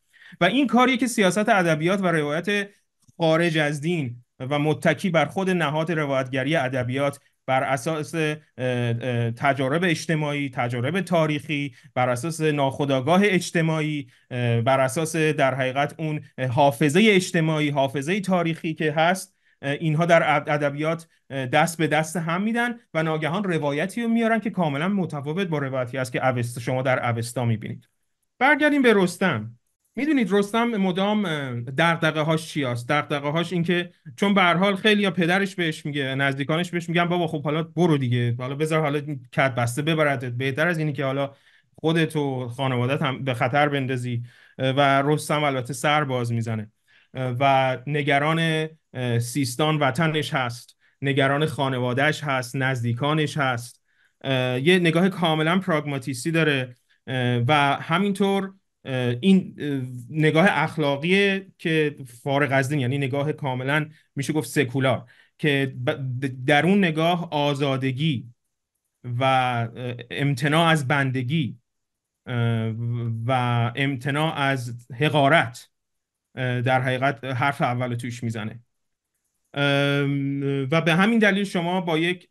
و این کاریه که سیاست ادبیات و روایت خارج از دین و متکی بر خود نهاد روایتگری ادبیات بر اساس تجارب اجتماعی، تجارب تاریخی، بر اساس ناخودآگاه اجتماعی، بر اساس در حقیقت اون حافظه اجتماعی، حافظه تاریخی که هست اینها در ادبیات دست به دست هم میدن و ناگهان روایتی رو میارن که کاملا متفاوت با روایتی است که اوستا شما در اوستا میبینید برگردیم به رستم میدونید رستم مدام دغدغه هاش چی است دغدغه هاش این که چون به خیلی یا پدرش بهش میگه نزدیکانش بهش میگن بابا خب حالا برو دیگه حالا بذار حالا کت بسته ببرد بهتر از اینی که حالا خودت و خانوادت هم به خطر بندازی و رستم البته سر باز میزنه و نگران سیستان وطنش هست نگران خانوادهش هست نزدیکانش هست یه نگاه کاملا پراگماتیستی داره و همینطور این نگاه اخلاقی که فارغ از دین یعنی نگاه کاملا میشه گفت سکولار که در اون نگاه آزادگی و امتناع از بندگی و امتناع از حقارت در حقیقت حرف اول توش میزنه و به همین دلیل شما با یک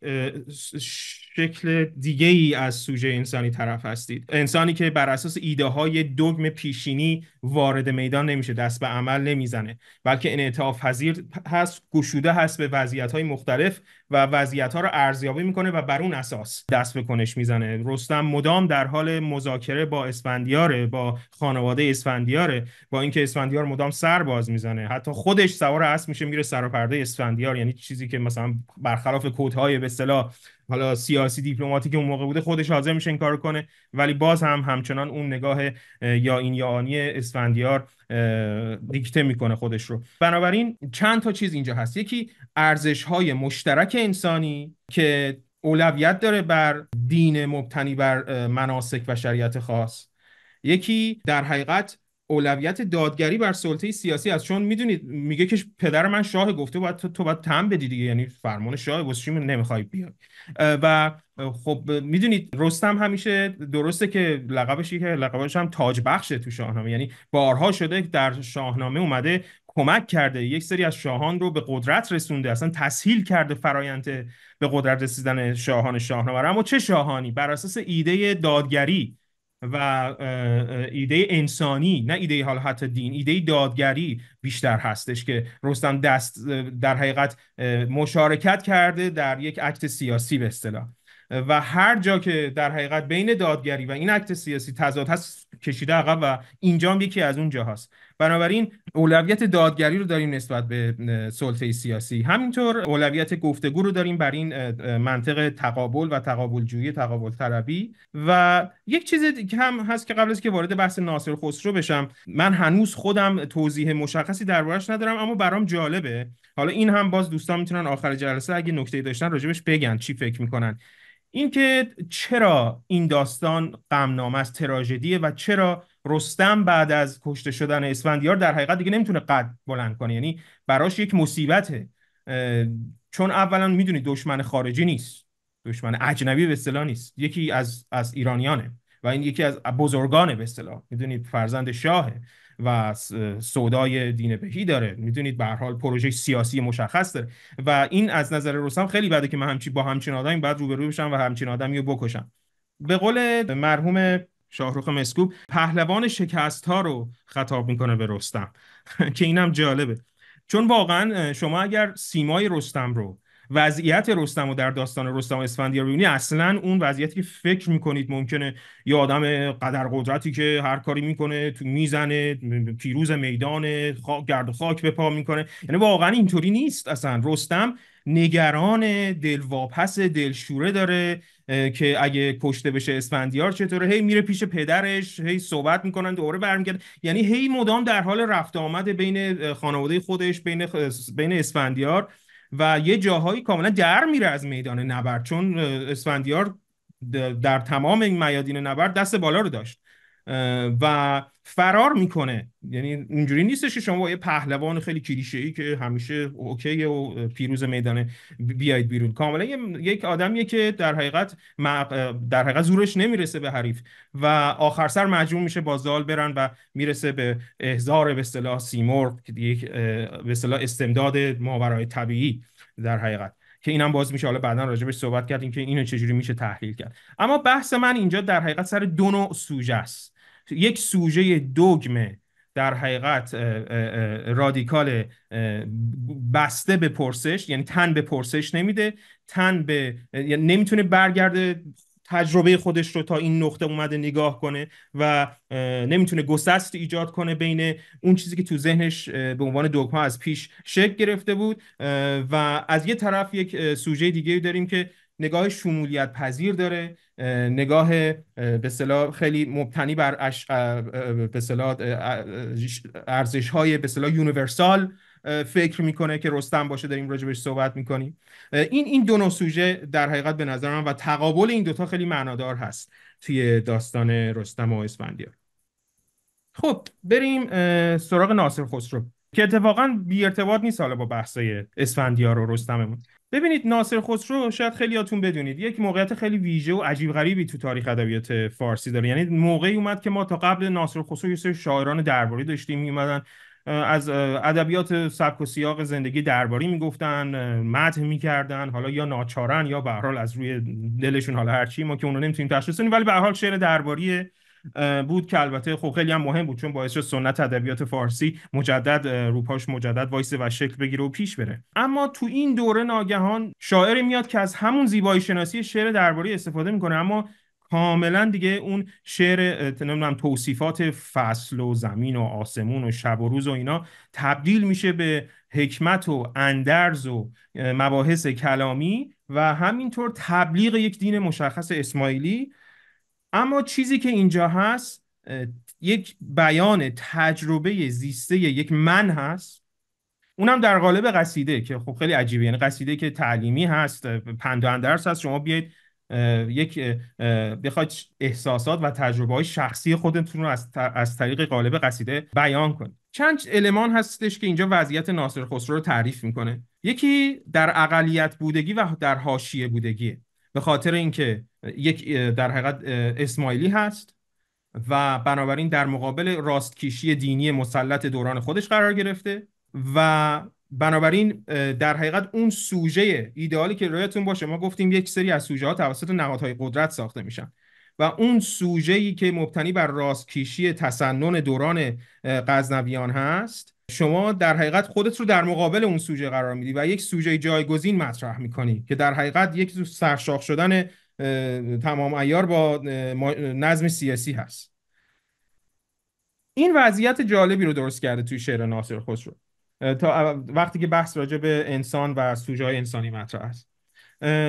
شکل دیگه ای از سوژه انسانی طرف هستید انسانی که بر اساس ایده های دگم پیشینی وارد میدان نمیشه دست به عمل نمیزنه بلکه انعطاف پذیر هست گشوده هست به وضعیت های مختلف و وضعیت ها رو ارزیابی میکنه و بر اون اساس دست به کنش میزنه رستم مدام در حال مذاکره با اسفندیاره با خانواده اسفندیاره با اینکه اسفندیار مدام سر باز میزنه حتی خودش سوار اسب میشه میره سر و پرده اسفندیار یعنی چیزی که مثلا برخلاف کودهای به اصطلاح حالا سیاسی دیپلماتیک اون موقع بوده خودش حاضر میشه این کار کنه ولی باز هم همچنان اون نگاه یا این یا آنی اسفندیار دیکته میکنه خودش رو بنابراین چند تا چیز اینجا هست یکی ارزش های مشترک انسانی که اولویت داره بر دین مبتنی بر مناسک و شریعت خاص یکی در حقیقت اولویت دادگری بر سلطه سیاسی از چون میدونید میگه که پدر من شاه گفته باید تو, باید تم بدی دیگه یعنی فرمان شاه واسه چی نمیخوای بیای و خب میدونید رستم همیشه درسته که لقبش که لقبش هم تاج بخشه تو شاهنامه یعنی بارها شده در شاهنامه اومده کمک کرده یک سری از شاهان رو به قدرت رسونده اصلا تسهیل کرده فرایند به قدرت رسیدن شاهان شاهنامه اما چه شاهانی بر اساس ایده دادگری و ایده انسانی نه ایده حال حتی دین ایده دادگری بیشتر هستش که رستم دست در حقیقت مشارکت کرده در یک عکت سیاسی به اصطلاح و هر جا که در حقیقت بین دادگری و این عکت سیاسی تضاد هست کشیده عقب و اینجام یکی از اون جاهاست بنابراین اولویت دادگری رو داریم نسبت به سلطه سیاسی همینطور اولویت گفتگو رو داریم بر این منطق تقابل و تقابل جویی تقابل طلبی و یک چیز دیگه هم هست که قبل از که وارد بحث ناصر خسرو بشم من هنوز خودم توضیح مشخصی دربارش ندارم اما برام جالبه حالا این هم باز دوستان میتونن آخر جلسه اگه نکته داشتن راجبش بگن چی فکر میکنن اینکه چرا این داستان غمنامه است تراژدیه و چرا رستم بعد از کشته شدن اسفندیار در حقیقت دیگه نمیتونه قد بلند کنه یعنی براش یک مصیبته چون اولا میدونی دشمن خارجی نیست دشمن اجنبی به اصطلاح نیست یکی از از ایرانیانه و این یکی از بزرگانه به اصطلاح میدونید فرزند شاهه و سودای دین بهی داره میدونید به حال پروژه سیاسی مشخص داره و این از نظر رستم خیلی بده که من همچی با همچین آدمی بعد روبرو بشم و همچین آدمی رو بکشم به قول مرحوم شاهروخ مسکوب پهلوان شکست ها رو خطاب میکنه به رستم که اینم جالبه چون واقعا شما اگر سیمای رستم رو وضعیت رستم و در داستان رستم و ببینی اصلا اون وضعیتی که فکر میکنید ممکنه یه آدم قدر قدرتی که هر کاری میکنه تو میزنه پیروز میدان گرد و خاک به پا میکنه یعنی واقعا اینطوری نیست اصلا رستم نگران دلواپس دلشوره داره که اگه کشته بشه اسفندیار چطوره هی میره پیش پدرش هی صحبت میکنن دوباره برمیگرده یعنی هی مدام در حال رفت آمد بین خانواده خودش بین بین اسفندیار و یه جاهایی کاملا در میره از میدان نبرد چون اسفندیار در تمام این میادین نبرد دست بالا رو داشت و فرار میکنه یعنی اینجوری نیستش که شما یه پهلوان خیلی کلیشه که همیشه اوکی و پیروز میدانه بیاید بیرون کاملا یک آدمیه که در حقیقت در حقیقت زورش نمیرسه به حریف و آخر سر مجبور میشه با زال برن و میرسه به احزار به اصطلاح سیمرغ یک به اصطلاح استمداد ماورای طبیعی در حقیقت که اینم باز میشه حالا بعدا راجبش صحبت کردیم که اینو چجوری میشه تحلیل کرد اما بحث من اینجا در حقیقت سر دو نوع سوژه است یک سوژه دوگمه در حقیقت رادیکال بسته به پرسش یعنی تن به پرسش نمیده تن به یعنی نمیتونه برگرده تجربه خودش رو تا این نقطه اومده نگاه کنه و نمیتونه گسست ایجاد کنه بین اون چیزی که تو ذهنش به عنوان دوگما از پیش شکل گرفته بود و از یه طرف یک سوژه دیگه داریم که نگاه شمولیت پذیر داره نگاه به صلاح خیلی مبتنی بر اش... به ارزش های به صلاح یونیورسال فکر میکنه که رستم باشه داریم راجبش صحبت میکنیم این این دو نوع سوژه در حقیقت به نظر من و تقابل این دوتا خیلی معنادار هست توی داستان رستم و اسفندیار خب بریم سراغ ناصر خسرو که اتفاقا بی ارتباط نیست حالا با بحثای اسفندیار و رستممون ببینید ناصر خسرو شاید خیلیاتون بدونید یک موقعیت خیلی ویژه و عجیب غریبی تو تاریخ ادبیات فارسی داره یعنی موقعی اومد که ما تا قبل ناصر خسرو یه سری شاعران درباری داشتیم میومدن از ادبیات سبک و سیاق زندگی درباری میگفتن مدح میکردن حالا یا ناچارن یا به از روی دلشون حالا هرچی ما که اونو نمیتونیم تشخیص ولی به حال شعر درباری بود که البته خب خیلی هم مهم بود چون باعث شد سنت ادبیات فارسی مجدد روپاش مجدد وایسه و شکل بگیره و پیش بره اما تو این دوره ناگهان شاعری میاد که از همون زیبایی شناسی شعر درباره استفاده میکنه اما کاملا دیگه اون شعر نمیدونم توصیفات فصل و زمین و آسمون و شب و روز و اینا تبدیل میشه به حکمت و اندرز و مباحث کلامی و همینطور تبلیغ یک دین مشخص اسماعیلی اما چیزی که اینجا هست یک بیان تجربه زیسته یک من هست اونم در قالب قصیده که خب خیلی عجیبه یعنی قصیده که تعلیمی هست پند اندرس هست شما بیاید یک بخواید احساسات و تجربه های شخصی خودتون رو از, طریق قالب قصیده بیان کنید چند المان هستش که اینجا وضعیت ناصر خسرو رو تعریف میکنه یکی در اقلیت بودگی و در حاشیه بودگیه به خاطر اینکه یک در حقیقت اسماعیلی هست و بنابراین در مقابل راستکیشی دینی مسلط دوران خودش قرار گرفته و بنابراین در حقیقت اون سوژه ایدئالی که رویتون باشه ما گفتیم یک سری از سوژه ها توسط نهادهای قدرت ساخته میشن و اون سوژه ای که مبتنی بر راستکیشی تسنن دوران غزنویان هست شما در حقیقت خودت رو در مقابل اون سوژه قرار میدی و یک سوژه جایگزین مطرح میکنی که در حقیقت یک سرشاخ شدن تمام ایار با نظم سیاسی هست این وضعیت جالبی رو درست کرده توی شعر ناصر خسرو تا وقتی که بحث راجع به انسان و سوژه انسانی مطرح است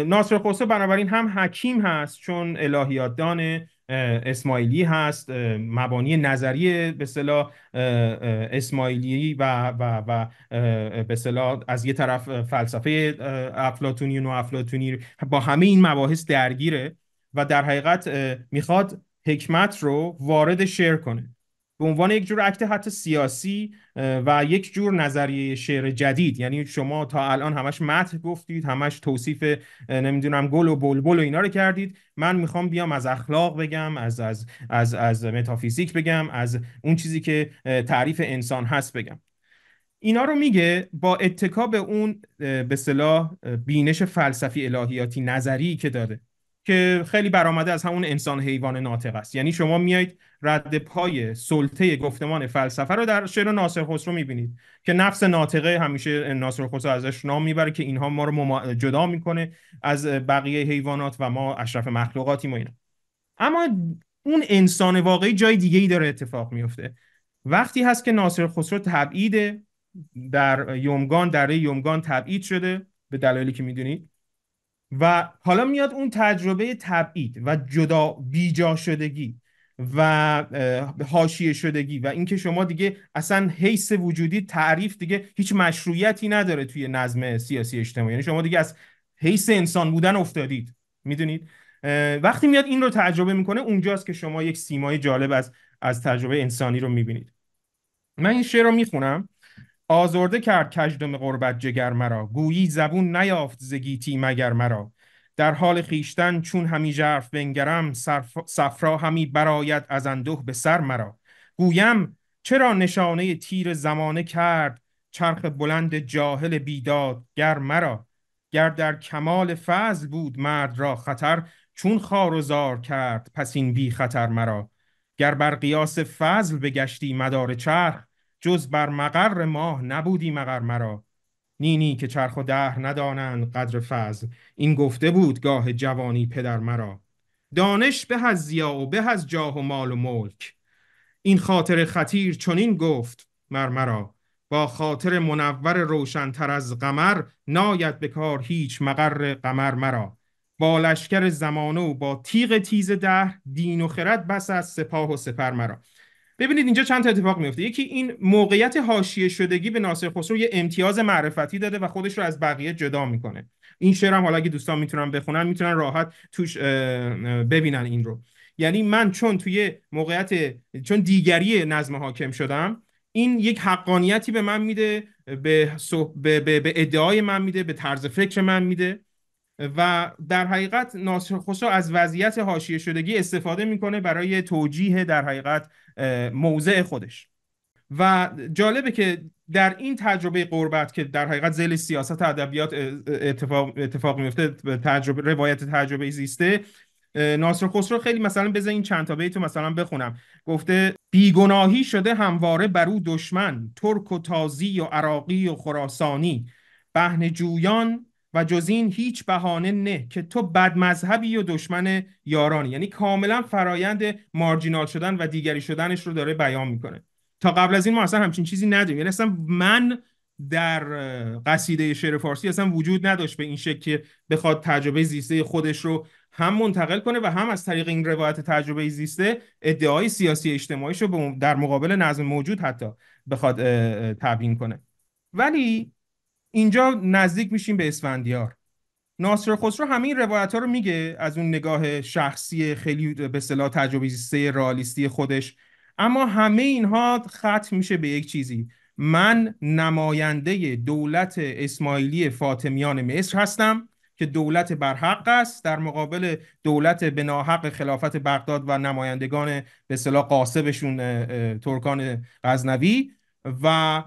ناصر خسرو بنابراین هم حکیم هست چون الهیاتدانه اسماعیلی هست مبانی نظری به صلاح اسماعیلی و, و, و به صلاح از یه طرف فلسفه افلاتونی و افلاتونی با همه این مباحث درگیره و در حقیقت میخواد حکمت رو وارد شعر کنه به عنوان یک جور اکت حتی سیاسی و یک جور نظریه شعر جدید یعنی شما تا الان همش متن گفتید همش توصیف نمیدونم گل و بلبل و اینا رو کردید من میخوام بیام از اخلاق بگم از از از از متافیزیک بگم از اون چیزی که تعریف انسان هست بگم اینا رو میگه با اتکا به اون به صلاح بینش فلسفی الهیاتی نظری که داره که خیلی برآمده از همون انسان حیوان ناطق است یعنی شما میایید رد پای سلطه گفتمان فلسفه رو در شعر ناصر خسرو میبینید که نفس ناطقه همیشه ناصر خسرو ازش نام میبره که اینها ما رو جدا میکنه از بقیه حیوانات و ما اشرف مخلوقاتی ما اینا اما اون انسان واقعی جای دیگه ای داره اتفاق میفته وقتی هست که ناصر خسرو تبعیده در یومگان در یومگان تبعید شده به دلایلی که میدونید و حالا میاد اون تجربه تبعید و جدا بیجا شدگی و حاشیه شدگی و اینکه شما دیگه اصلا حیث وجودی تعریف دیگه هیچ مشروعیتی نداره توی نظم سیاسی اجتماعی یعنی شما دیگه از حیث انسان بودن افتادید میدونید وقتی میاد این رو تجربه میکنه اونجاست که شما یک سیمای جالب از از تجربه انسانی رو میبینید من این شعر رو میخونم آزرده کرد کجدم قربت جگر مرا گویی زبون نیافت زگیتی مگر مرا در حال خیشتن چون همی جرف بنگرم صفرا همی براید از اندوه به سر مرا گویم چرا نشانه تیر زمانه کرد چرخ بلند جاهل بیداد گر مرا گر در کمال فضل بود مرد را خطر چون خار و زار کرد پس این بی خطر مرا گر بر قیاس فضل بگشتی مدار چرخ جز بر مقر ماه نبودی مقر مرا نینی که چرخ و دهر ندانند قدر فضل این گفته بود گاه جوانی پدر مرا دانش به از زیا و به از جاه و مال و ملک این خاطر خطیر چنین گفت مرا با خاطر منور روشنتر از قمر ناید به کار هیچ مقر قمر مرا با لشکر زمانه و با تیغ تیز دهر دین و خرد بس از سپاه و سپر مرا ببینید اینجا چند تا اتفاق میفته یکی این موقعیت حاشیه شدگی به ناصر خسرو یه امتیاز معرفتی داده و خودش رو از بقیه جدا میکنه این شعر هم حالا اگه دوستان میتونن بخونن میتونن راحت توش ببینن این رو یعنی من چون توی موقعیت چون دیگری نظم حاکم شدم این یک حقانیتی به من میده به, به،, به،, به ادعای من میده به طرز فکر من میده و در حقیقت ناصر خسرو از وضعیت حاشیه شدگی استفاده میکنه برای توجیه در حقیقت موضع خودش و جالبه که در این تجربه قربت که در حقیقت زل سیاست ادبیات اتفاق, اتفاق میفته تجربه روایت تجربه زیسته ناصر خسرو خیلی مثلا بذار این چند تا بیتو مثلا بخونم گفته بیگناهی شده همواره بر او دشمن ترک و تازی و عراقی و خراسانی بهنه جویان و جز این هیچ بهانه نه که تو بد مذهبی و دشمن یارانی یعنی کاملا فرایند مارجینال شدن و دیگری شدنش رو داره بیان میکنه تا قبل از این ما اصلا همچین چیزی نداریم یعنی اصلا من در قصیده شعر فارسی اصلا وجود نداشت به این شکل که بخواد تجربه زیسته خودش رو هم منتقل کنه و هم از طریق این روایت تجربه زیسته ادعای سیاسی اجتماعیش رو در مقابل نظم موجود حتی بخواد تبیین کنه ولی اینجا نزدیک میشیم به اسفندیار ناصر خسرو همه این روایت ها رو میگه از اون نگاه شخصی خیلی به صلاح تجربیسته رالیستی خودش اما همه اینها ختم میشه به یک چیزی من نماینده دولت اسماعیلی فاطمیان مصر هستم که دولت برحق است در مقابل دولت به خلافت بغداد و نمایندگان به صلاح قاسبشون ترکان غزنوی و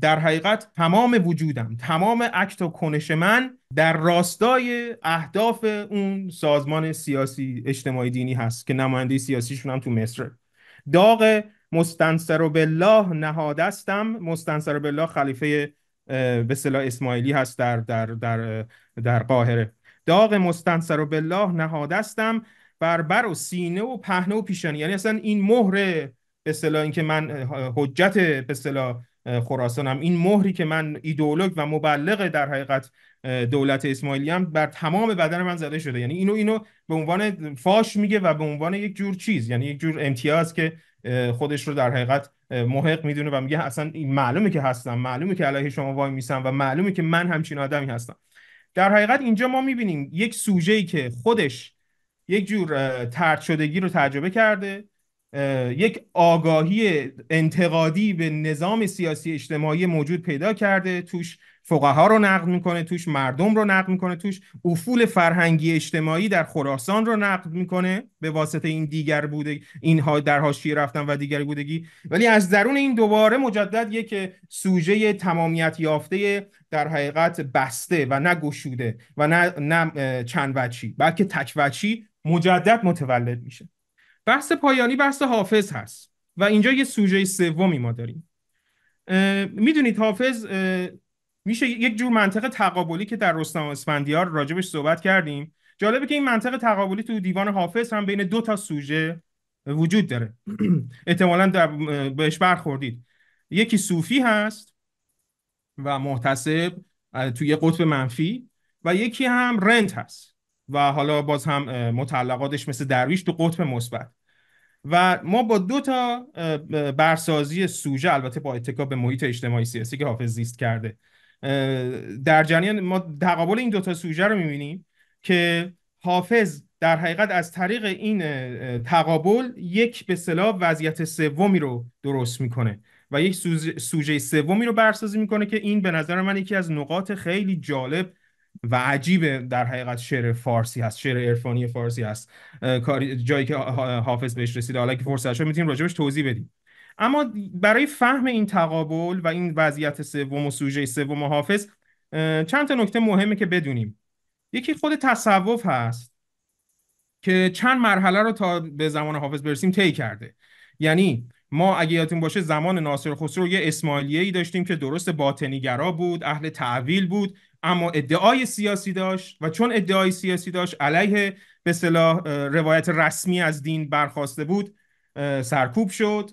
در حقیقت تمام وجودم تمام اکت و کنش من در راستای اهداف اون سازمان سیاسی اجتماعی دینی هست که نماینده سیاسیشون هم تو مصر داغ مستنصر بالله نهادستم مستنصر بالله خلیفه به صلاح اسماعیلی هست در در در قاهره داغ مستنصر بالله نهادستم بر بر و سینه و پهنه و پیشانی یعنی اصلا این مهر به اینکه من حجت به خراسان این مهری که من ایدئولوگ و مبلغ در حقیقت دولت اسماعیلی هم بر تمام بدن من زده شده یعنی اینو اینو به عنوان فاش میگه و به عنوان یک جور چیز یعنی یک جور امتیاز که خودش رو در حقیقت محق میدونه و میگه اصلا معلومه که هستم معلومه که علیه شما وای میسم و معلومه که من همچین آدمی هستم در حقیقت اینجا ما میبینیم یک سوژه که خودش یک جور ترد شدگی رو تجربه کرده یک آگاهی انتقادی به نظام سیاسی اجتماعی موجود پیدا کرده توش فقها رو نقد میکنه توش مردم رو نقد میکنه توش افول فرهنگی اجتماعی در خراسان رو نقد میکنه به واسطه این دیگر بوده اینها در حاشیه رفتن و دیگر بودگی ولی از درون این دوباره مجدد یک سوژه تمامیت یافته در حقیقت بسته و نه گشوده و نه, نه چند وچی بلکه تک مجدد متولد میشه بحث پایانی بحث حافظ هست و اینجا یه سوژه سومی ما داریم میدونید حافظ میشه یک جور منطق تقابلی که در رستم اسفندیار راجبش صحبت کردیم جالبه که این منطق تقابلی تو دیوان حافظ هم بین دو تا سوژه وجود داره احتمالا در بهش برخوردید یکی صوفی هست و محتسب توی قطب منفی و یکی هم رنت هست و حالا باز هم متعلقاتش مثل درویش تو قطب مثبت و ما با دو تا برسازی سوژه البته با اتکا به محیط اجتماعی سیاسی که حافظ زیست کرده در جریان ما تقابل این دو تا سوژه رو میبینیم که حافظ در حقیقت از طریق این تقابل یک به صلاح وضعیت سومی رو درست میکنه و یک سوژه سوژه سومی رو برسازی میکنه که این به نظر من یکی از نقاط خیلی جالب و عجیبه در حقیقت شعر فارسی هست شعر عرفانی فارسی هست جایی که حافظ بهش رسیده حالا که فرصت شد میتونیم راجبش توضیح بدیم اما برای فهم این تقابل و این وضعیت سوم و سوژه سوم و حافظ چند تا نکته مهمه که بدونیم یکی خود تصوف هست که چند مرحله رو تا به زمان حافظ برسیم طی کرده یعنی ما اگه یادتون باشه زمان ناصر خسرو یه اسماعیلیه داشتیم که درست باطنیگرا بود اهل تعویل بود اما ادعای سیاسی داشت و چون ادعای سیاسی داشت علیه به صلاح روایت رسمی از دین برخواسته بود سرکوب شد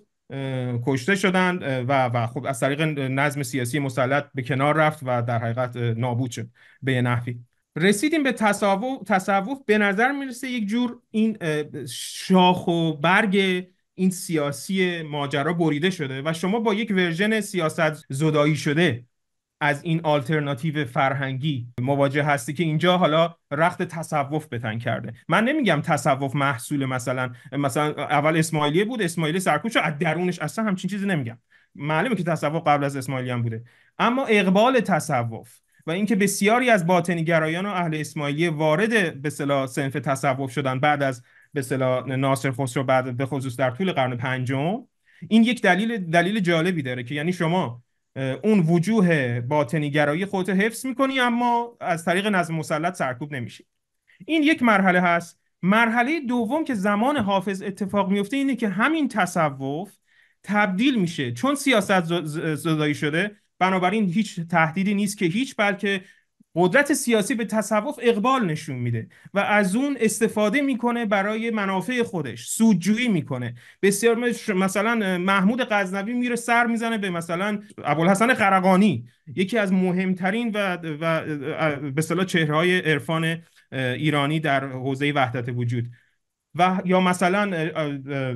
کشته شدن و, و خب از طریق نظم سیاسی مسلط به کنار رفت و در حقیقت نابود شد به نحوی رسیدیم به تصوف, تصوف به نظر میرسه یک جور این شاخ و برگ این سیاسی ماجرا بریده شده و شما با یک ورژن سیاست زدایی شده از این آلترناتیو فرهنگی مواجه هستی که اینجا حالا رخت تصوف بتن کرده من نمیگم تصوف محصول مثلا مثلا اول اسماعیلیه بود اسماعیلی سرکوش از درونش اصلا همچین چیزی نمیگم معلومه که تصوف قبل از اسماعیلی هم بوده اما اقبال تصوف و اینکه بسیاری از باطنی گرایان و اهل اسماعیلی وارد به صلاح صنف تصوف شدن بعد از به صلاح ناصر خسرو بعد به خصوص در طول قرن پنجم این یک دلیل دلیل جالبی داره که یعنی شما اون وجوه باطنی گرایی خودت حفظ میکنی اما از طریق نظم مسلط سرکوب نمیشی این یک مرحله هست مرحله دوم که زمان حافظ اتفاق میفته اینه که همین تصوف تبدیل میشه چون سیاست زدایی شده بنابراین هیچ تهدیدی نیست که هیچ بلکه قدرت سیاسی به تصوف اقبال نشون میده و از اون استفاده میکنه برای منافع خودش سودجویی میکنه بسیار مثلا محمود غزنوی میره سر میزنه به مثلا ابوالحسن خرقانی یکی از مهمترین و, و به اصطلاح های عرفان ایرانی در حوزه وحدت وجود و یا مثلا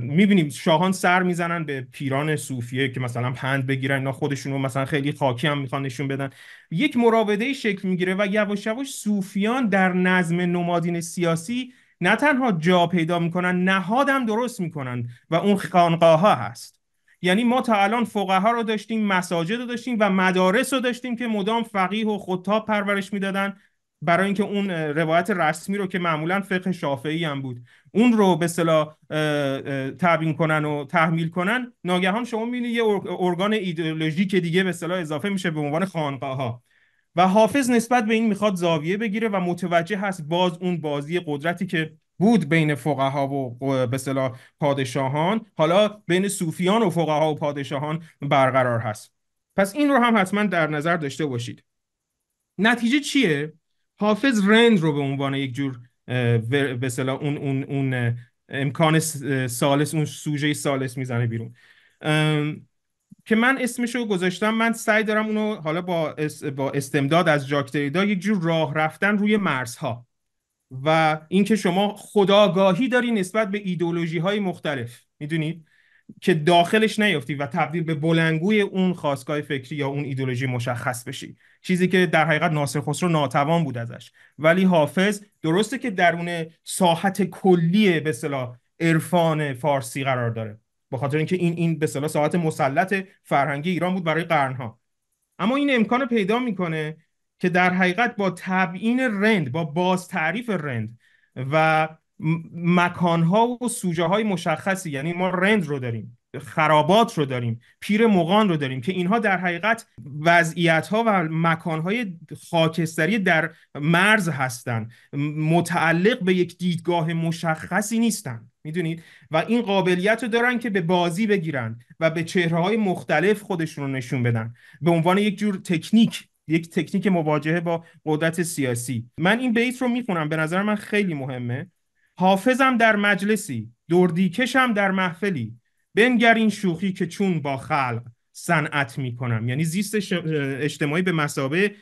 میبینیم شاهان سر میزنن به پیران صوفیه که مثلا پند بگیرن اینا خودشون رو مثلا خیلی خاکی هم میخوان نشون بدن یک مراوده شکل میگیره و یواش یواش صوفیان در نظم نمادین سیاسی نه تنها جا پیدا میکنن هم درست میکنن و اون خانقاه ها هست یعنی ما تا الان ها رو داشتیم مساجد رو داشتیم و مدارس رو داشتیم که مدام فقیه و خطاب پرورش میدادن برای اینکه اون روایت رسمی رو که معمولا فقه شافعی هم بود اون رو به صلاح تبیین کنن و تحمیل کنن ناگهان شما میبینید یه ارگان ایدئولوژی که دیگه به صلاح اضافه میشه به عنوان خانقاه ها و حافظ نسبت به این میخواد زاویه بگیره و متوجه هست باز اون بازی قدرتی که بود بین فقها و به صلاح پادشاهان حالا بین صوفیان و فقها و پادشاهان برقرار هست پس این رو هم حتما در نظر داشته باشید نتیجه چیه حافظ رند رو به عنوان یک جور به اون اون اون امکان سالس اون سوژه سالس میزنه بیرون که من اسمشو گذاشتم من سعی دارم اونو حالا با, با استمداد از جاکتریدا یک جور راه رفتن روی مرزها و اینکه شما خداگاهی داری نسبت به ایدولوژی های مختلف میدونید که داخلش نیفتی و تبدیل به بلنگوی اون خواستگاه فکری یا اون ایدولوژی مشخص بشی چیزی که در حقیقت ناصر خسرو ناتوان بود ازش ولی حافظ درسته که درون ساحت کلی به صلاح عرفان فارسی قرار داره به خاطر اینکه این این به صلاح ساحت مسلط فرهنگی ایران بود برای قرنها اما این امکان پیدا میکنه که در حقیقت با تبیین رند با باز تعریف رند و مکانها و سوژه های مشخصی یعنی ما رند رو داریم خرابات رو داریم پیر مغان رو داریم که اینها در حقیقت وضعیت ها و مکان های خاکستری در مرز هستند متعلق به یک دیدگاه مشخصی نیستن میدونید و این قابلیت رو دارن که به بازی بگیرن و به چهره های مختلف خودشون رو نشون بدن به عنوان یک جور تکنیک یک تکنیک مواجهه با قدرت سیاسی من این بیت رو میخونم به نظر من خیلی مهمه حافظم در مجلسی دردیکشم در محفلی بنگر این شوخی که چون با خلق صنعت میکنم یعنی زیست اجتماعی به مسابه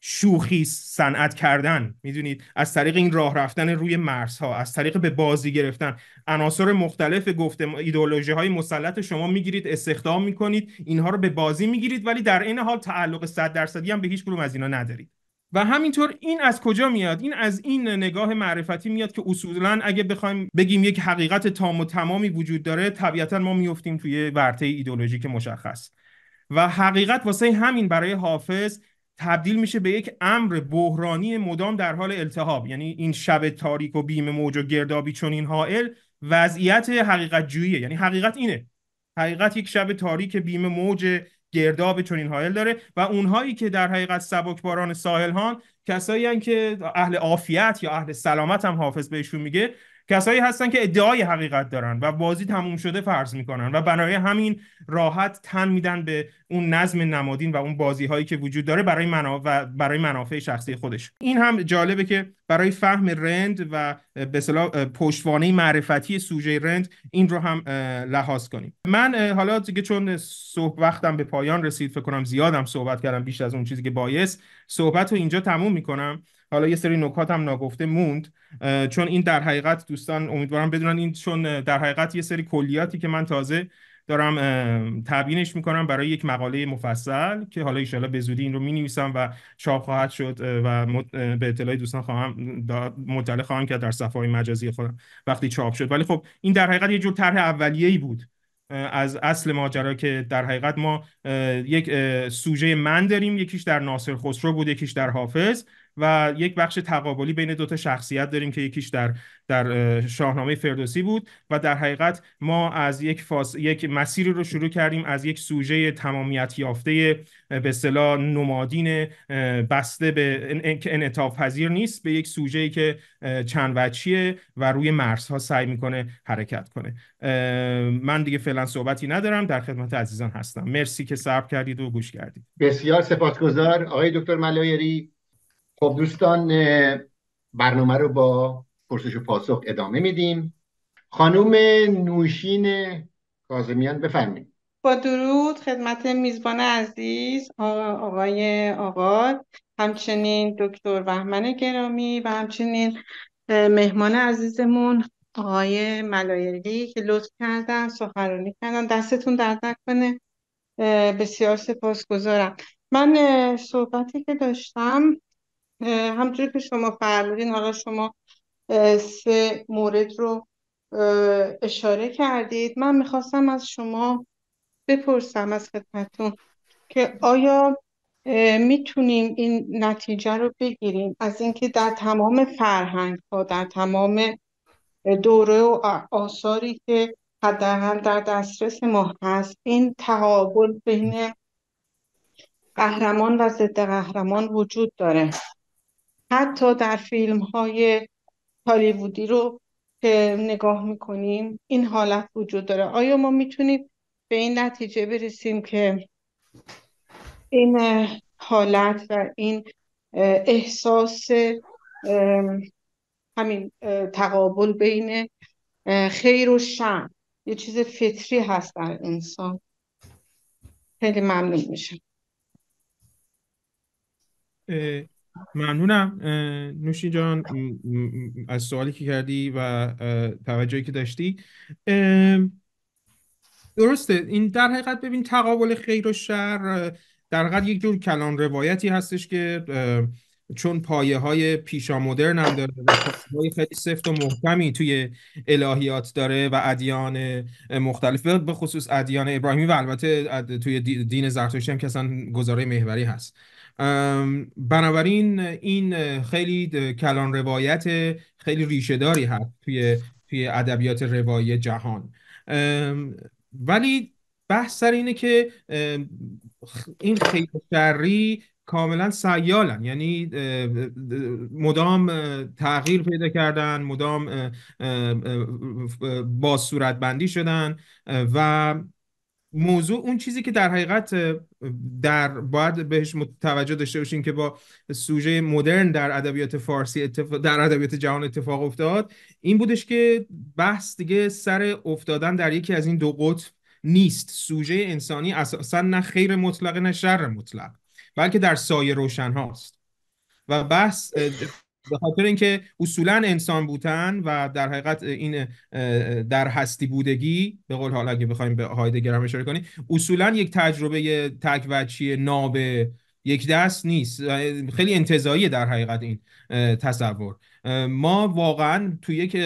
شوخی صنعت کردن میدونید از طریق این راه رفتن روی مرزها از طریق به بازی گرفتن عناصر مختلف گفته ایدئولوژی های مسلط شما میگیرید استخدام میکنید اینها رو به بازی میگیرید ولی در این حال تعلق صد درصدی هم به هیچ کدوم از اینا ندارید و همینطور این از کجا میاد این از این نگاه معرفتی میاد که اصولا اگه بخوایم بگیم یک حقیقت تام و تمامی وجود داره طبیعتا ما میفتیم توی ورطه ایدولوژیک مشخص و حقیقت واسه همین برای حافظ تبدیل میشه به یک امر بحرانی مدام در حال التهاب یعنی این شب تاریک و بیم موج و گردابی این حائل وضعیت حقیقت جوییه یعنی حقیقت اینه حقیقت یک شب تاریک بیم موج گرداب چنین حائل داره و اونهایی که در حقیقت سبکباران ساحل هان کسایی که اهل عافیت یا اهل سلامت هم حافظ بهشون میگه کسایی هستن که ادعای حقیقت دارن و بازی تموم شده فرض میکنن و برای همین راحت تن میدن به اون نظم نمادین و اون بازی هایی که وجود داره برای منافع و برای منافع شخصی خودش این هم جالبه که برای فهم رند و به پشتوانه معرفتی سوژه رند این رو هم لحاظ کنیم من حالا دیگه چون صحبت وقتم به پایان رسید فکر کنم زیادم صحبت کردم بیش از اون چیزی که بایس صحبت رو اینجا تموم میکنم حالا یه سری نکات هم نگفته موند چون این در حقیقت دوستان امیدوارم بدونن این چون در حقیقت یه سری کلیاتی که من تازه دارم تبیینش میکنم برای یک مقاله مفصل که حالا ایشالا به زودی این رو مینویسم و چاپ خواهد شد و به اطلاع دوستان خواهم مطلع خواهم کرد در صفحه های مجازی خودم وقتی چاپ شد ولی خب این در حقیقت یه جور طرح اولیه ای بود از اصل ماجرا که در حقیقت ما یک سوژه من داریم یکیش در ناصر خسرو بود یکیش در حافظ و یک بخش تقابلی بین دو تا شخصیت داریم که یکیش در در شاهنامه فردوسی بود و در حقیقت ما از یک فاس... یک مسیری رو شروع کردیم از یک سوژه تمامیت یافته به اصطلاح نمادین بسته به این پذیر نیست به یک سوژه که چند وچیه و روی مرزها سعی میکنه حرکت کنه من دیگه فعلا صحبتی ندارم در خدمت عزیزان هستم مرسی که صبر کردید و گوش کردید بسیار سپاسگزار آقای دکتر ملایری خب دوستان برنامه رو با پرسش و پاسخ ادامه میدیم خانم نوشین کازمیان بفرمید با درود خدمت میزبان عزیز آقای آقاد همچنین دکتر وحمن گرامی و همچنین مهمان عزیزمون آقای ملایلی که لطف کردن سخنرانی کردن دستتون درد نکنه بسیار گذارم من صحبتی که داشتم همطور که شما فرمودین حالا شما سه مورد رو اشاره کردید من میخواستم از شما بپرسم از خدمتون که آیا میتونیم این نتیجه رو بگیریم از اینکه در تمام فرهنگ ها در تمام دوره و آثاری که حداقل در دسترس ما هست این تقابل بین قهرمان و ضد قهرمان وجود داره حتی در فیلم های هالیوودی رو که نگاه میکنیم این حالت وجود داره آیا ما میتونیم به این نتیجه برسیم که این حالت و این احساس همین تقابل بین خیر و شم یه چیز فطری هست در انسان خیلی ممنون میشه. ممنونم نوشین جان از سوالی که کردی و توجهی که داشتی درسته این در حقیقت ببین تقابل خیر و شر در حقیقت یک جور کلان روایتی هستش که چون پایه های پیشا مدرن هم داره و های خیلی سفت و محکمی توی الهیات داره و ادیان مختلف به خصوص ادیان ابراهیمی و البته توی دین زرتشتی هم که اصلا گزاره محوری هست بنابراین این خیلی کلان روایت خیلی ریشهداری هست توی توی ادبیات روایی جهان ولی بحث سر اینه که این خیلی شری کاملا سیالن یعنی مدام تغییر پیدا کردن مدام با صورت بندی شدن و موضوع اون چیزی که در حقیقت در باید بهش توجه داشته باشیم که با سوژه مدرن در ادبیات فارسی در ادبیات جهان اتفاق افتاد این بودش که بحث دیگه سر افتادن در یکی از این دو قطب نیست سوژه انسانی اساسا نه خیر مطلق نه شر مطلق بلکه در سایه روشن هاست و بحث به خاطر اینکه اصولا انسان بودن و در حقیقت این در هستی بودگی به قول حالا اگه بخوایم به هایدگر هم اشاره کنیم اصولا یک تجربه تک وچی ناب یک دست نیست خیلی انتظایی در حقیقت این تصور ما واقعا توی یک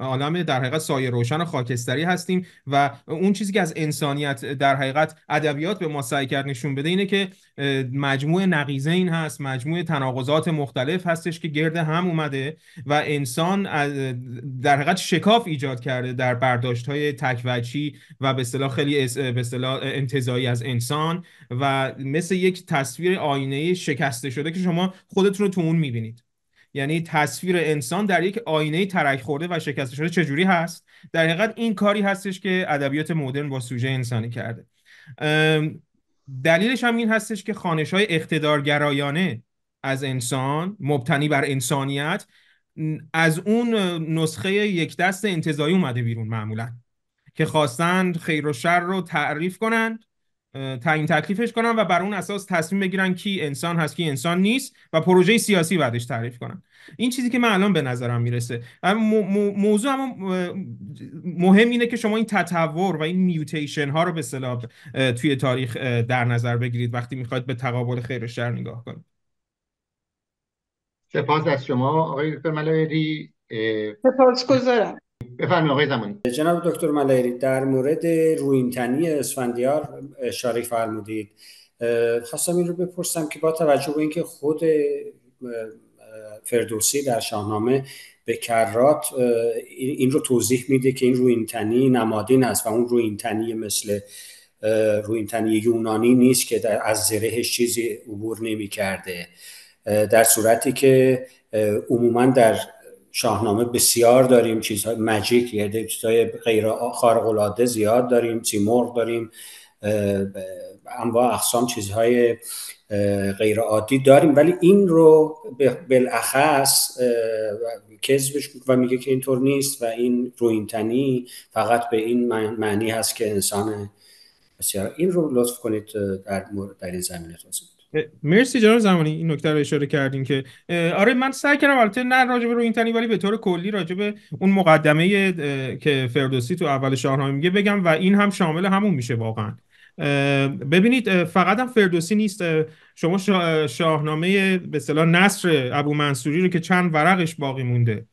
عالم در حقیقت سایه روشن و خاکستری هستیم و اون چیزی که از انسانیت در حقیقت ادبیات به ما سعی کرد نشون بده اینه که مجموع نقیزه این هست مجموع تناقضات مختلف هستش که گرد هم اومده و انسان در حقیقت شکاف ایجاد کرده در برداشت های تکوچی و به اصطلاح خیلی به انتظایی از انسان و مثل یک تصویر آینه شکسته شده که شما خودتون رو تو اون میبینید یعنی تصویر انسان در یک آینه ترک خورده و شکسته شده چجوری هست در حقیقت این کاری هستش که ادبیات مدرن با سوژه انسانی کرده دلیلش هم این هستش که خانش های اقتدارگرایانه از انسان مبتنی بر انسانیت از اون نسخه یک دست انتظایی اومده بیرون معمولا که خواستند خیر و شر رو تعریف کنند تعیین تکلیفش کنن و بر اون اساس تصمیم بگیرن کی انسان هست کی انسان نیست و پروژه سیاسی بعدش تعریف کنن این چیزی که من الان به نظرم میرسه موضوع اما مهم اینه که شما این تطور و این میوتیشن ها رو به صلاح توی تاریخ در نظر بگیرید وقتی میخواید به تقابل خیر و شر نگاه کنید سپاس از شما آقای دکتر ملایری سپاس گذارم بفرمایید جناب دکتر ملایری در مورد رویمتنی اسفندیار اشاره فرمودید خواستم این رو بپرسم که با توجه به اینکه خود فردوسی در شاهنامه به کرات این رو توضیح میده که این رویمتنی نمادین است و اون رویمتنی مثل رویمتنی یونانی نیست که در از زرهش چیزی عبور نمی کرده در صورتی که عموما در شاهنامه بسیار داریم چیزهای مجیک یه چیزهای غیر خارق العاده زیاد داریم تیمور داریم انواع اقسام چیزهای غیر عادی داریم ولی این رو بالاخص کذبش و میگه که اینطور نیست و این روینتنی فقط به این معنی هست که انسان بسیار این رو لطف کنید در, در این زمینه توضیح مرسی جناب زمانی این نکته رو اشاره کردین که آره من سعی کردم البته نه راجب رو اینتنی ولی به طور کلی راجب اون مقدمه که فردوسی تو اول شاهنامه میگه بگم و این هم شامل همون میشه واقعا ببینید فقط هم فردوسی نیست شما شاهنامه به اصطلاح نصر ابو منصوری رو که چند ورقش باقی مونده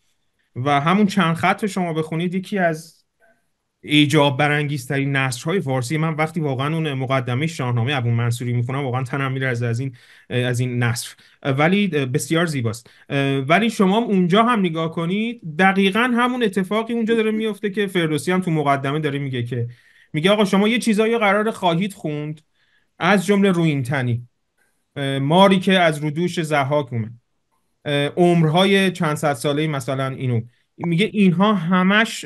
و همون چند خط شما بخونید یکی از ایجاب برانگیزترین های فارسی من وقتی واقعا اون مقدمه شاهنامه ابو منصوری میخونم واقعا تنم میره از این از این نصر ولی بسیار زیباست ولی شما اونجا هم نگاه کنید دقیقا همون اتفاقی اونجا داره میفته که فردوسی هم تو مقدمه داره میگه که میگه آقا شما یه چیزایی قرار خواهید خوند از جمله روینتنی ماری که از رودوش زهاک اومد عمرهای چند ساله مثلا اینو میگه اینها همش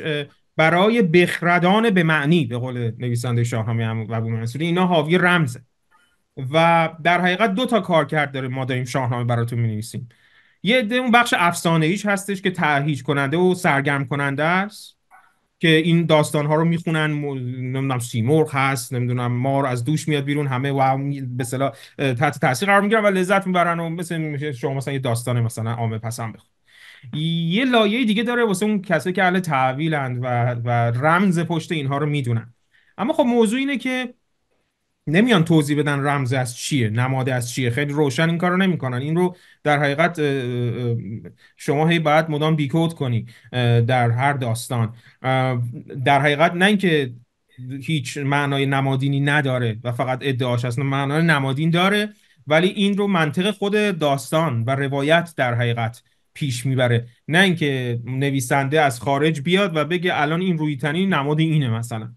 برای بخردان به معنی به قول نویسنده شاهنامه ابو منصوری اینا حاوی رمزه و در حقیقت دو تا کار کرد داره ما داریم شاهنامه براتون می‌نویسیم یه عده اون بخش افسانه ایش هستش که تهیج کننده و سرگرم کننده است که این داستان ها رو میخونن نمیدونم سیمرغ هست نمیدونم مار از دوش میاد بیرون همه و به اصطلاح تحت تاثیر قرار میگیرن و لذت میبرن و مثل شما مثلا یه داستان مثلا عامه پسند بخون یه لایه دیگه داره واسه اون کسایی که اهل تعویلند و, و رمز پشت اینها رو میدونن اما خب موضوع اینه که نمیان توضیح بدن رمز از چیه نماد از چیه خیلی روشن این کارو نمیکنن این رو در حقیقت شما هی باید مدام دیکود کنی در هر داستان در حقیقت نه اینکه هیچ معنای نمادینی نداره و فقط ادعاش هست معنای نمادین داره ولی این رو منطق خود داستان و روایت در حقیقت پیش میبره نه اینکه نویسنده از خارج بیاد و بگه الان این روی تنی نماد اینه مثلا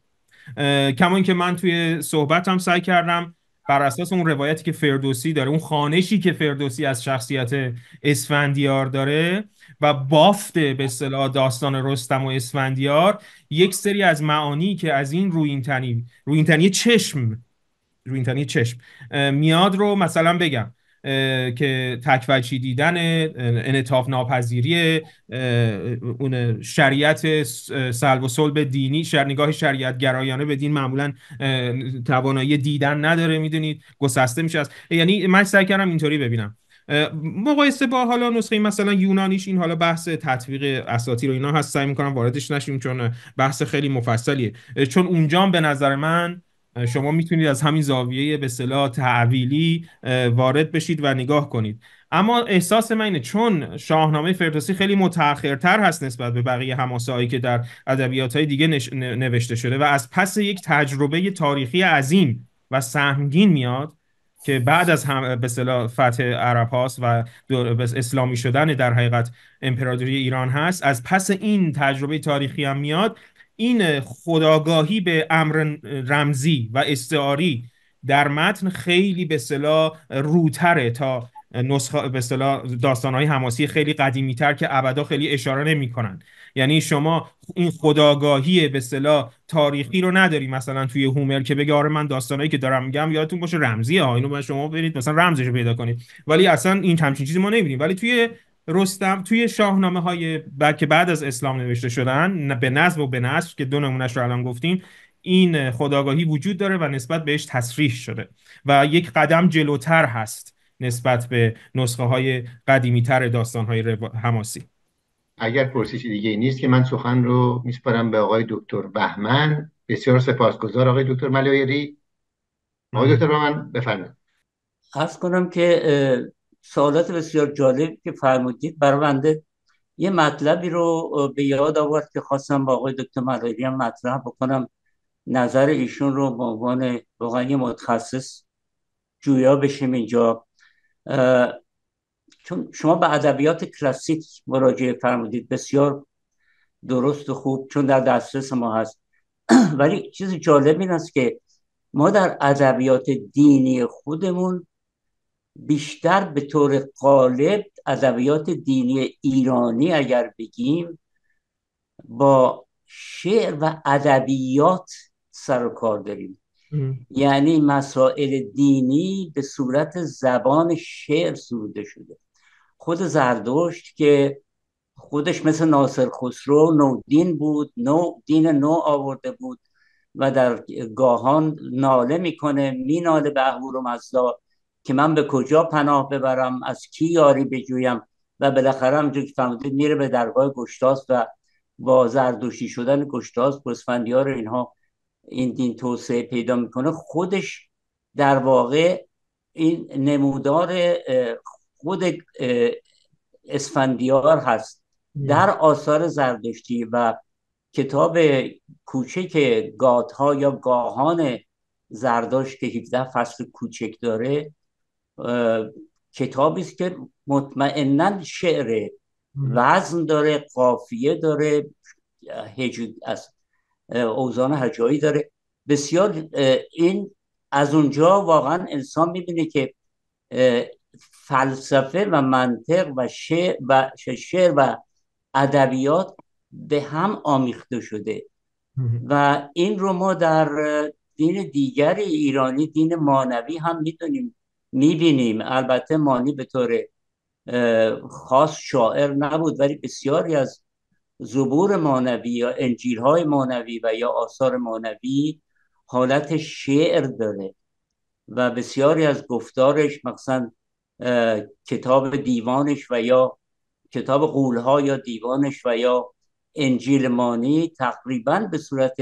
کما که من توی صحبتم سعی کردم بر اساس اون روایتی که فردوسی داره اون خانشی که فردوسی از شخصیت اسفندیار داره و بافت به اصطلاح داستان رستم و اسفندیار یک سری از معانی که از این روی تنی چشم روی چشم میاد رو مثلا بگم که تکوچی دیدن انطاف ناپذیری اون شریعت سلب و صلب دینی شر نگاه شریعت گرایانه به دین معمولا توانایی دیدن نداره میدونید گسسته میشه از یعنی من سعی کردم اینطوری ببینم مقایسه با حالا نسخه مثلا یونانیش این حالا بحث تطبیق اساتی رو اینا هست سعی میکنم واردش نشیم چون بحث خیلی مفصلیه چون اونجا به نظر من شما میتونید از همین زاویه به اصطلاح تعویلی وارد بشید و نگاه کنید اما احساس من اینه چون شاهنامه فردوسی خیلی متأخرتر هست نسبت به بقیه هایی که در های دیگه نوشته شده و از پس یک تجربه تاریخی عظیم و سهمگین میاد که بعد از هم به فتح عرب هاست و اسلامی شدن در حقیقت امپراتوری ایران هست از پس این تجربه تاریخی هم میاد این خداگاهی به امر رمزی و استعاری در متن خیلی به صلاح روتره تا نسخه به اصطلاح داستانهای حماسی خیلی قدیمی تر که ابدا خیلی اشاره کنن یعنی شما این خداگاهی به اصطلاح تاریخی رو نداری مثلا توی هومر که بگه آره من داستانایی که دارم میگم یادتون باشه رمزیه ها اینو شما برید مثلا رمزش رو پیدا کنید ولی اصلا این همچین چیزی ما نمیبینیم ولی توی رستم توی شاهنامه های که بعد از اسلام نوشته شدن به نظم و به نصف که دو نمونهش رو الان گفتیم این خداگاهی وجود داره و نسبت بهش تصریح شده و یک قدم جلوتر هست نسبت به نسخه های قدیمی تر داستان های هماسی اگر پرسش دیگه نیست که من سخن رو میسپارم به آقای دکتر بهمن بسیار سپاسگزار آقای دکتر ملایری آقای دکتر بهمن بفرمایید خاص کنم که سوالات بسیار جالب که فرمودید برونده یه مطلبی رو به یاد آورد که خواستم با آقای دکتر ملایری هم مطرح بکنم نظر ایشون رو به عنوان واقعا یه متخصص جویا بشیم اینجا چون شما به ادبیات کلاسیک مراجعه فرمودید بسیار درست و خوب چون در دسترس ما هست ولی چیز جالب این است که ما در ادبیات دینی خودمون بیشتر به طور قالب ادبیات دینی ایرانی اگر بگیم با شعر و ادبیات سر و کار داریم یعنی مسائل دینی به صورت زبان شعر سروده شده خود زردشت که خودش مثل ناصر خسرو نو دین بود نو دین نو آورده بود و در گاهان ناله میکنه میناله به اهور و مزدا که من به کجا پناه ببرم از کی یاری بجویم و بالاخره همونطور میره به درگاه گشتاس و با زردوشی شدن گشتاس گوسفندیار اینها این دین توسعه پیدا میکنه خودش در واقع این نمودار خود اسفندیار هست در آثار زردشتی و کتاب کوچک ها یا گاهان زرداشت که 17 فصل کوچک داره کتابی است که مطمئنا شعر وزن داره قافیه داره هج... از اوزان هجایی داره بسیار این از اونجا واقعا انسان میبینه که فلسفه و منطق و شعر و شعر و ادبیات به هم آمیخته شده و این رو ما در دین دیگر ایرانی دین مانوی هم میدونیم میبینیم البته مانی به طور خاص شاعر نبود ولی بسیاری از زبور مانوی یا های مانوی و یا آثار مانوی حالت شعر داره و بسیاری از گفتارش مثلا کتاب دیوانش و یا کتاب قولها یا دیوانش و یا انجیل مانی تقریبا به صورت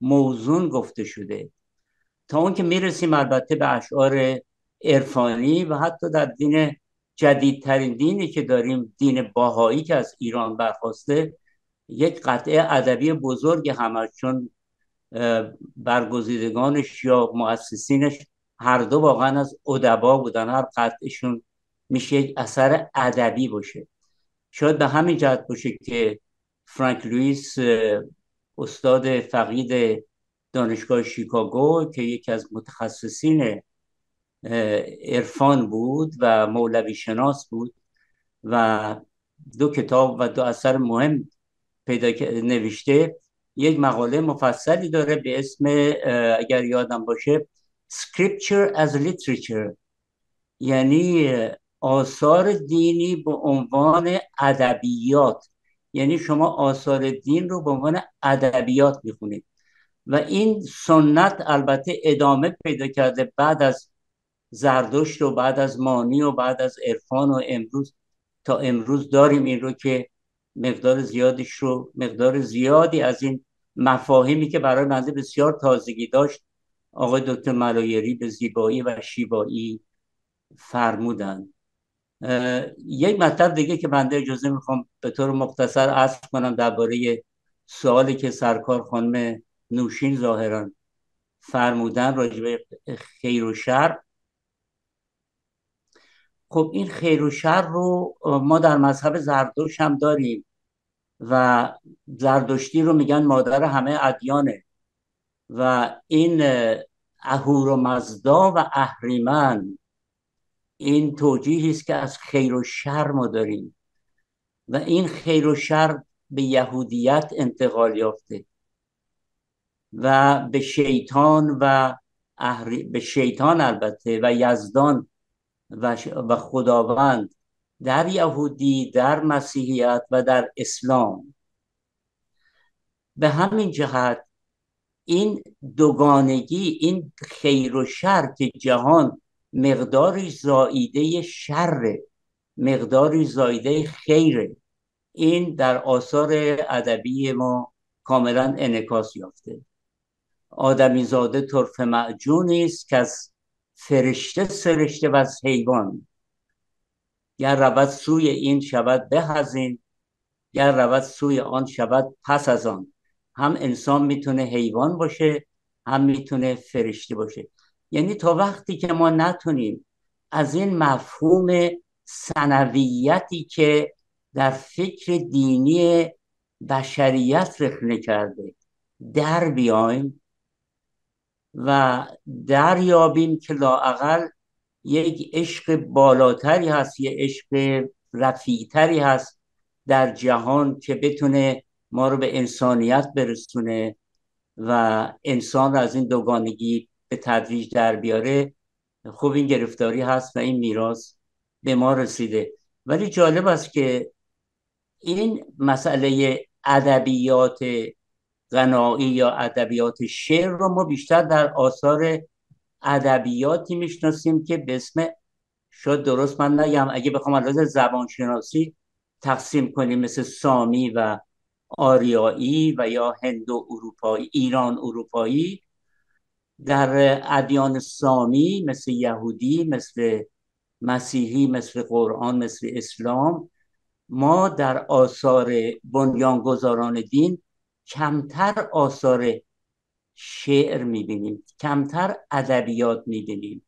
موزون گفته شده تا اون که میرسیم البته به اشعار عرفانی و حتی در دین جدیدترین دینی که داریم دین باهایی که از ایران برخواسته یک قطعه ادبی بزرگ هم چون برگزیدگانش یا مؤسسینش هر دو واقعا از ادبا بودن هر قطعشون میشه یک اثر ادبی باشه شاید به همین جهت باشه که فرانک لوئیس استاد فقید دانشگاه شیکاگو که یکی از متخصصین عرفان بود و مولوی شناس بود و دو کتاب و دو اثر مهم پیدا نوشته یک مقاله مفصلی داره به اسم اگر یادم باشه Scripture as Literature یعنی آثار دینی به عنوان ادبیات یعنی شما آثار دین رو به عنوان ادبیات میخونید و این سنت البته ادامه پیدا کرده بعد از زردشت و بعد از مانی و بعد از عرفان و امروز تا امروز داریم این رو که مقدار زیادش رو مقدار زیادی از این مفاهیمی که برای بنده بسیار تازگی داشت آقای دکتر ملایری به زیبایی و شیبایی فرمودن یک مطلب دیگه که بنده اجازه میخوام به طور مختصر اصف کنم درباره سوالی که سرکار خانم نوشین ظاهرا فرمودن راجبه خیر و شر خب این خیر و شر رو ما در مذهب زردوش هم داریم و زردشتی رو میگن مادر همه ادیانه و این اهور و مزدا و اهریمن این توجیهی است که از خیر و شر ما داریم و این خیر و شر به یهودیت انتقال یافته و به شیطان و به شیطان البته و یزدان و, خداوند در یهودی در مسیحیت و در اسلام به همین جهت این دوگانگی این خیر و شر که جهان مقداری زاییده شر مقداری زایده خیره این در آثار ادبی ما کاملا انکاس یافته آدمی زاده طرف معجون است که از فرشته سرشته و از حیوان گر رود سوی این شود به از این گر رود سوی آن شود پس از آن هم انسان میتونه حیوان باشه هم میتونه فرشته باشه یعنی تا وقتی که ما نتونیم از این مفهوم سنویتی که در فکر دینی بشریت رخنه کرده در بیایم و دریابیم که لاعقل یک عشق بالاتری هست یه عشق رفیعتری هست در جهان که بتونه ما رو به انسانیت برسونه و انسان رو از این دوگانگی به تدریج در بیاره خوب این گرفتاری هست و این میراث به ما رسیده ولی جالب است که این مسئله ادبیات غنایی یا ادبیات شعر رو ما بیشتر در آثار ادبیاتی میشناسیم که به اسم شاید درست من نگم اگه بخوام از زبانشناسی تقسیم کنیم مثل سامی و آریایی و یا هندو اروپایی ایران اروپایی در ادیان سامی مثل یهودی مثل مسیحی مثل قرآن مثل اسلام ما در آثار بنیانگذاران دین کمتر آثار شعر میبینیم کمتر ادبیات میبینیم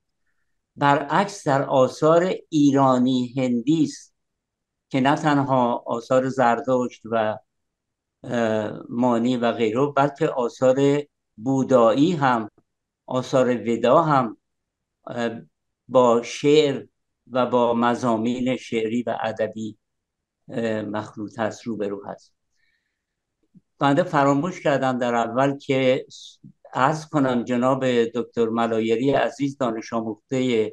برعکس در آثار ایرانی هندی است که نه تنها آثار زردشت و مانی و غیره بلکه آثار بودایی هم آثار ودا هم با شعر و با مزامین شعری و ادبی مخلوط هست روبرو هست بنده فراموش کردم در اول که عرض کنم جناب دکتر ملایری عزیز دانش آموخته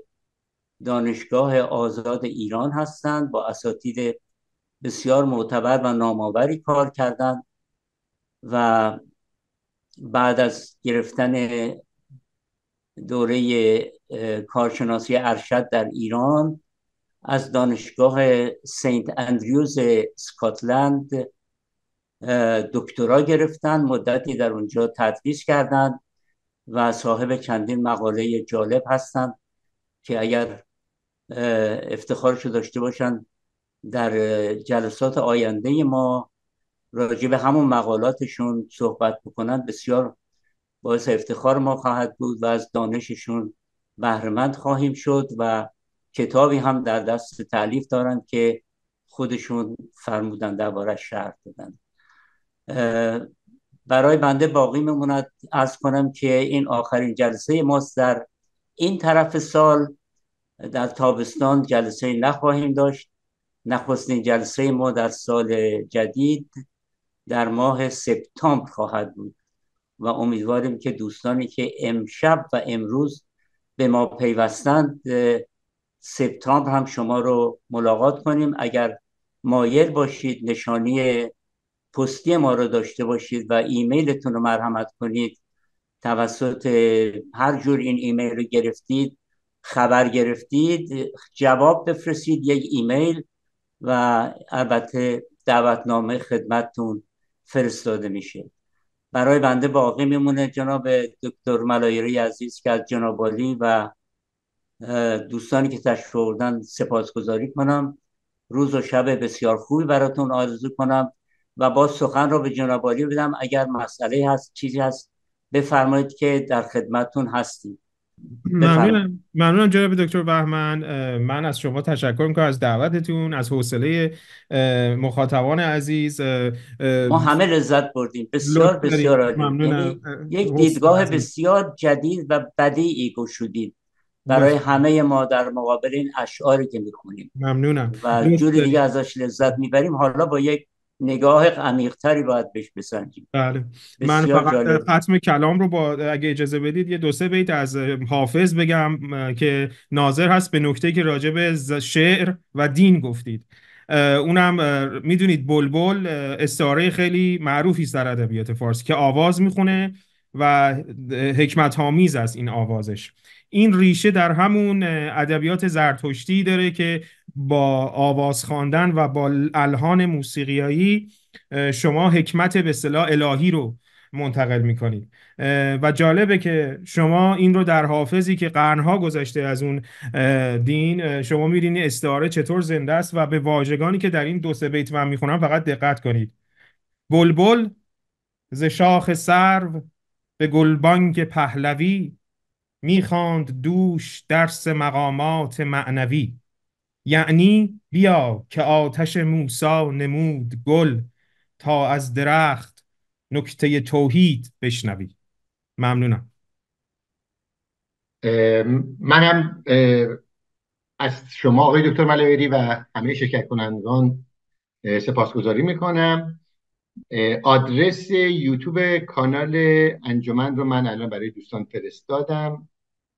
دانشگاه آزاد ایران هستند با اساتید بسیار معتبر و نامآوری کار کردند و بعد از گرفتن دوره کارشناسی ارشد در ایران از دانشگاه سنت اندریوز اسکاتلند دکترا گرفتن مدتی در اونجا تدریس کردند و صاحب چندین مقاله جالب هستند که اگر افتخارش داشته باشن در جلسات آینده ما راجع به همون مقالاتشون صحبت بکنن بسیار باعث افتخار ما خواهد بود و از دانششون بهرمند خواهیم شد و کتابی هم در دست تعلیف دارند که خودشون فرمودن دربارهش شرح دادن برای بنده باقی میموند از کنم که این آخرین جلسه ماست در این طرف سال در تابستان جلسه نخواهیم داشت نخستین جلسه ما در سال جدید در ماه سپتامبر خواهد بود و امیدواریم که دوستانی که امشب و امروز به ما پیوستند سپتامبر هم شما رو ملاقات کنیم اگر مایل باشید نشانی پستی ما رو داشته باشید و ایمیلتون رو مرحمت کنید توسط هر جور این ایمیل رو گرفتید خبر گرفتید جواب بفرستید یک ایمیل و البته دعوتنامه خدمتتون فرستاده میشه برای بنده باقی میمونه جناب دکتر ملایری عزیز که از جناب و دوستانی که تشریف آوردن سپاسگزاری کنم روز و شب بسیار خوبی براتون آرزو کنم و با سخن رو به جناب عالی بدم اگر مسئله هست چیزی هست بفرمایید که در خدمتتون هستیم ممنونم ممنونم جناب دکتر بهمن من از شما تشکر میکنم از دعوتتون از حوصله مخاطبان عزیز ما همه لذت بردیم بسیار بسیار عالی یعنی یک دیدگاه بسیار جدید و بدی ایگو گشودید برای همه ما در مقابل این اشعاری که میخونیم ممنونم و جوری دیگه ازش لذت میبریم حالا با یک نگاه عمیقتری باید بهش بسنجیم بله من فقط ختم کلام رو با اگه اجازه بدید یه دو سه بیت از حافظ بگم که ناظر هست به نکته که راجع به شعر و دین گفتید اونم میدونید بلبل استعاره خیلی معروفی است در ادبیات فارسی که آواز میخونه و حکمت هامیز است این آوازش این ریشه در همون ادبیات زرتشتی داره که با آواز خواندن و با الهان موسیقیایی شما حکمت به صلاح الهی رو منتقل میکنید و جالبه که شما این رو در حافظی که قرنها گذشته از اون دین شما میرین استعاره چطور زنده است و به واژگانی که در این دو سه بیت من میخونم فقط دقت کنید بلبل ز شاخ سرو به گلبانگ پهلوی میخواند دوش درس مقامات معنوی یعنی بیا که آتش موسا نمود گل تا از درخت نکته توحید بشنوی ممنونم منم از شما آقای دکتر ملایری و همه شرکت کنندگان سپاسگزاری میکنم آدرس یوتیوب کانال انجمن رو من الان برای دوستان فرستادم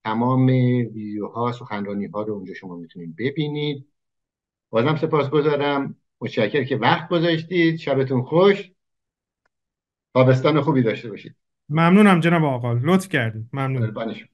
تمام ویدیوها سخنرانی ها رو اونجا شما میتونید ببینید بازم سپاس گذارم متشکر که وقت گذاشتید شبتون خوش تابستان خوبی داشته باشید ممنونم جناب آقا لطف کردید ممنون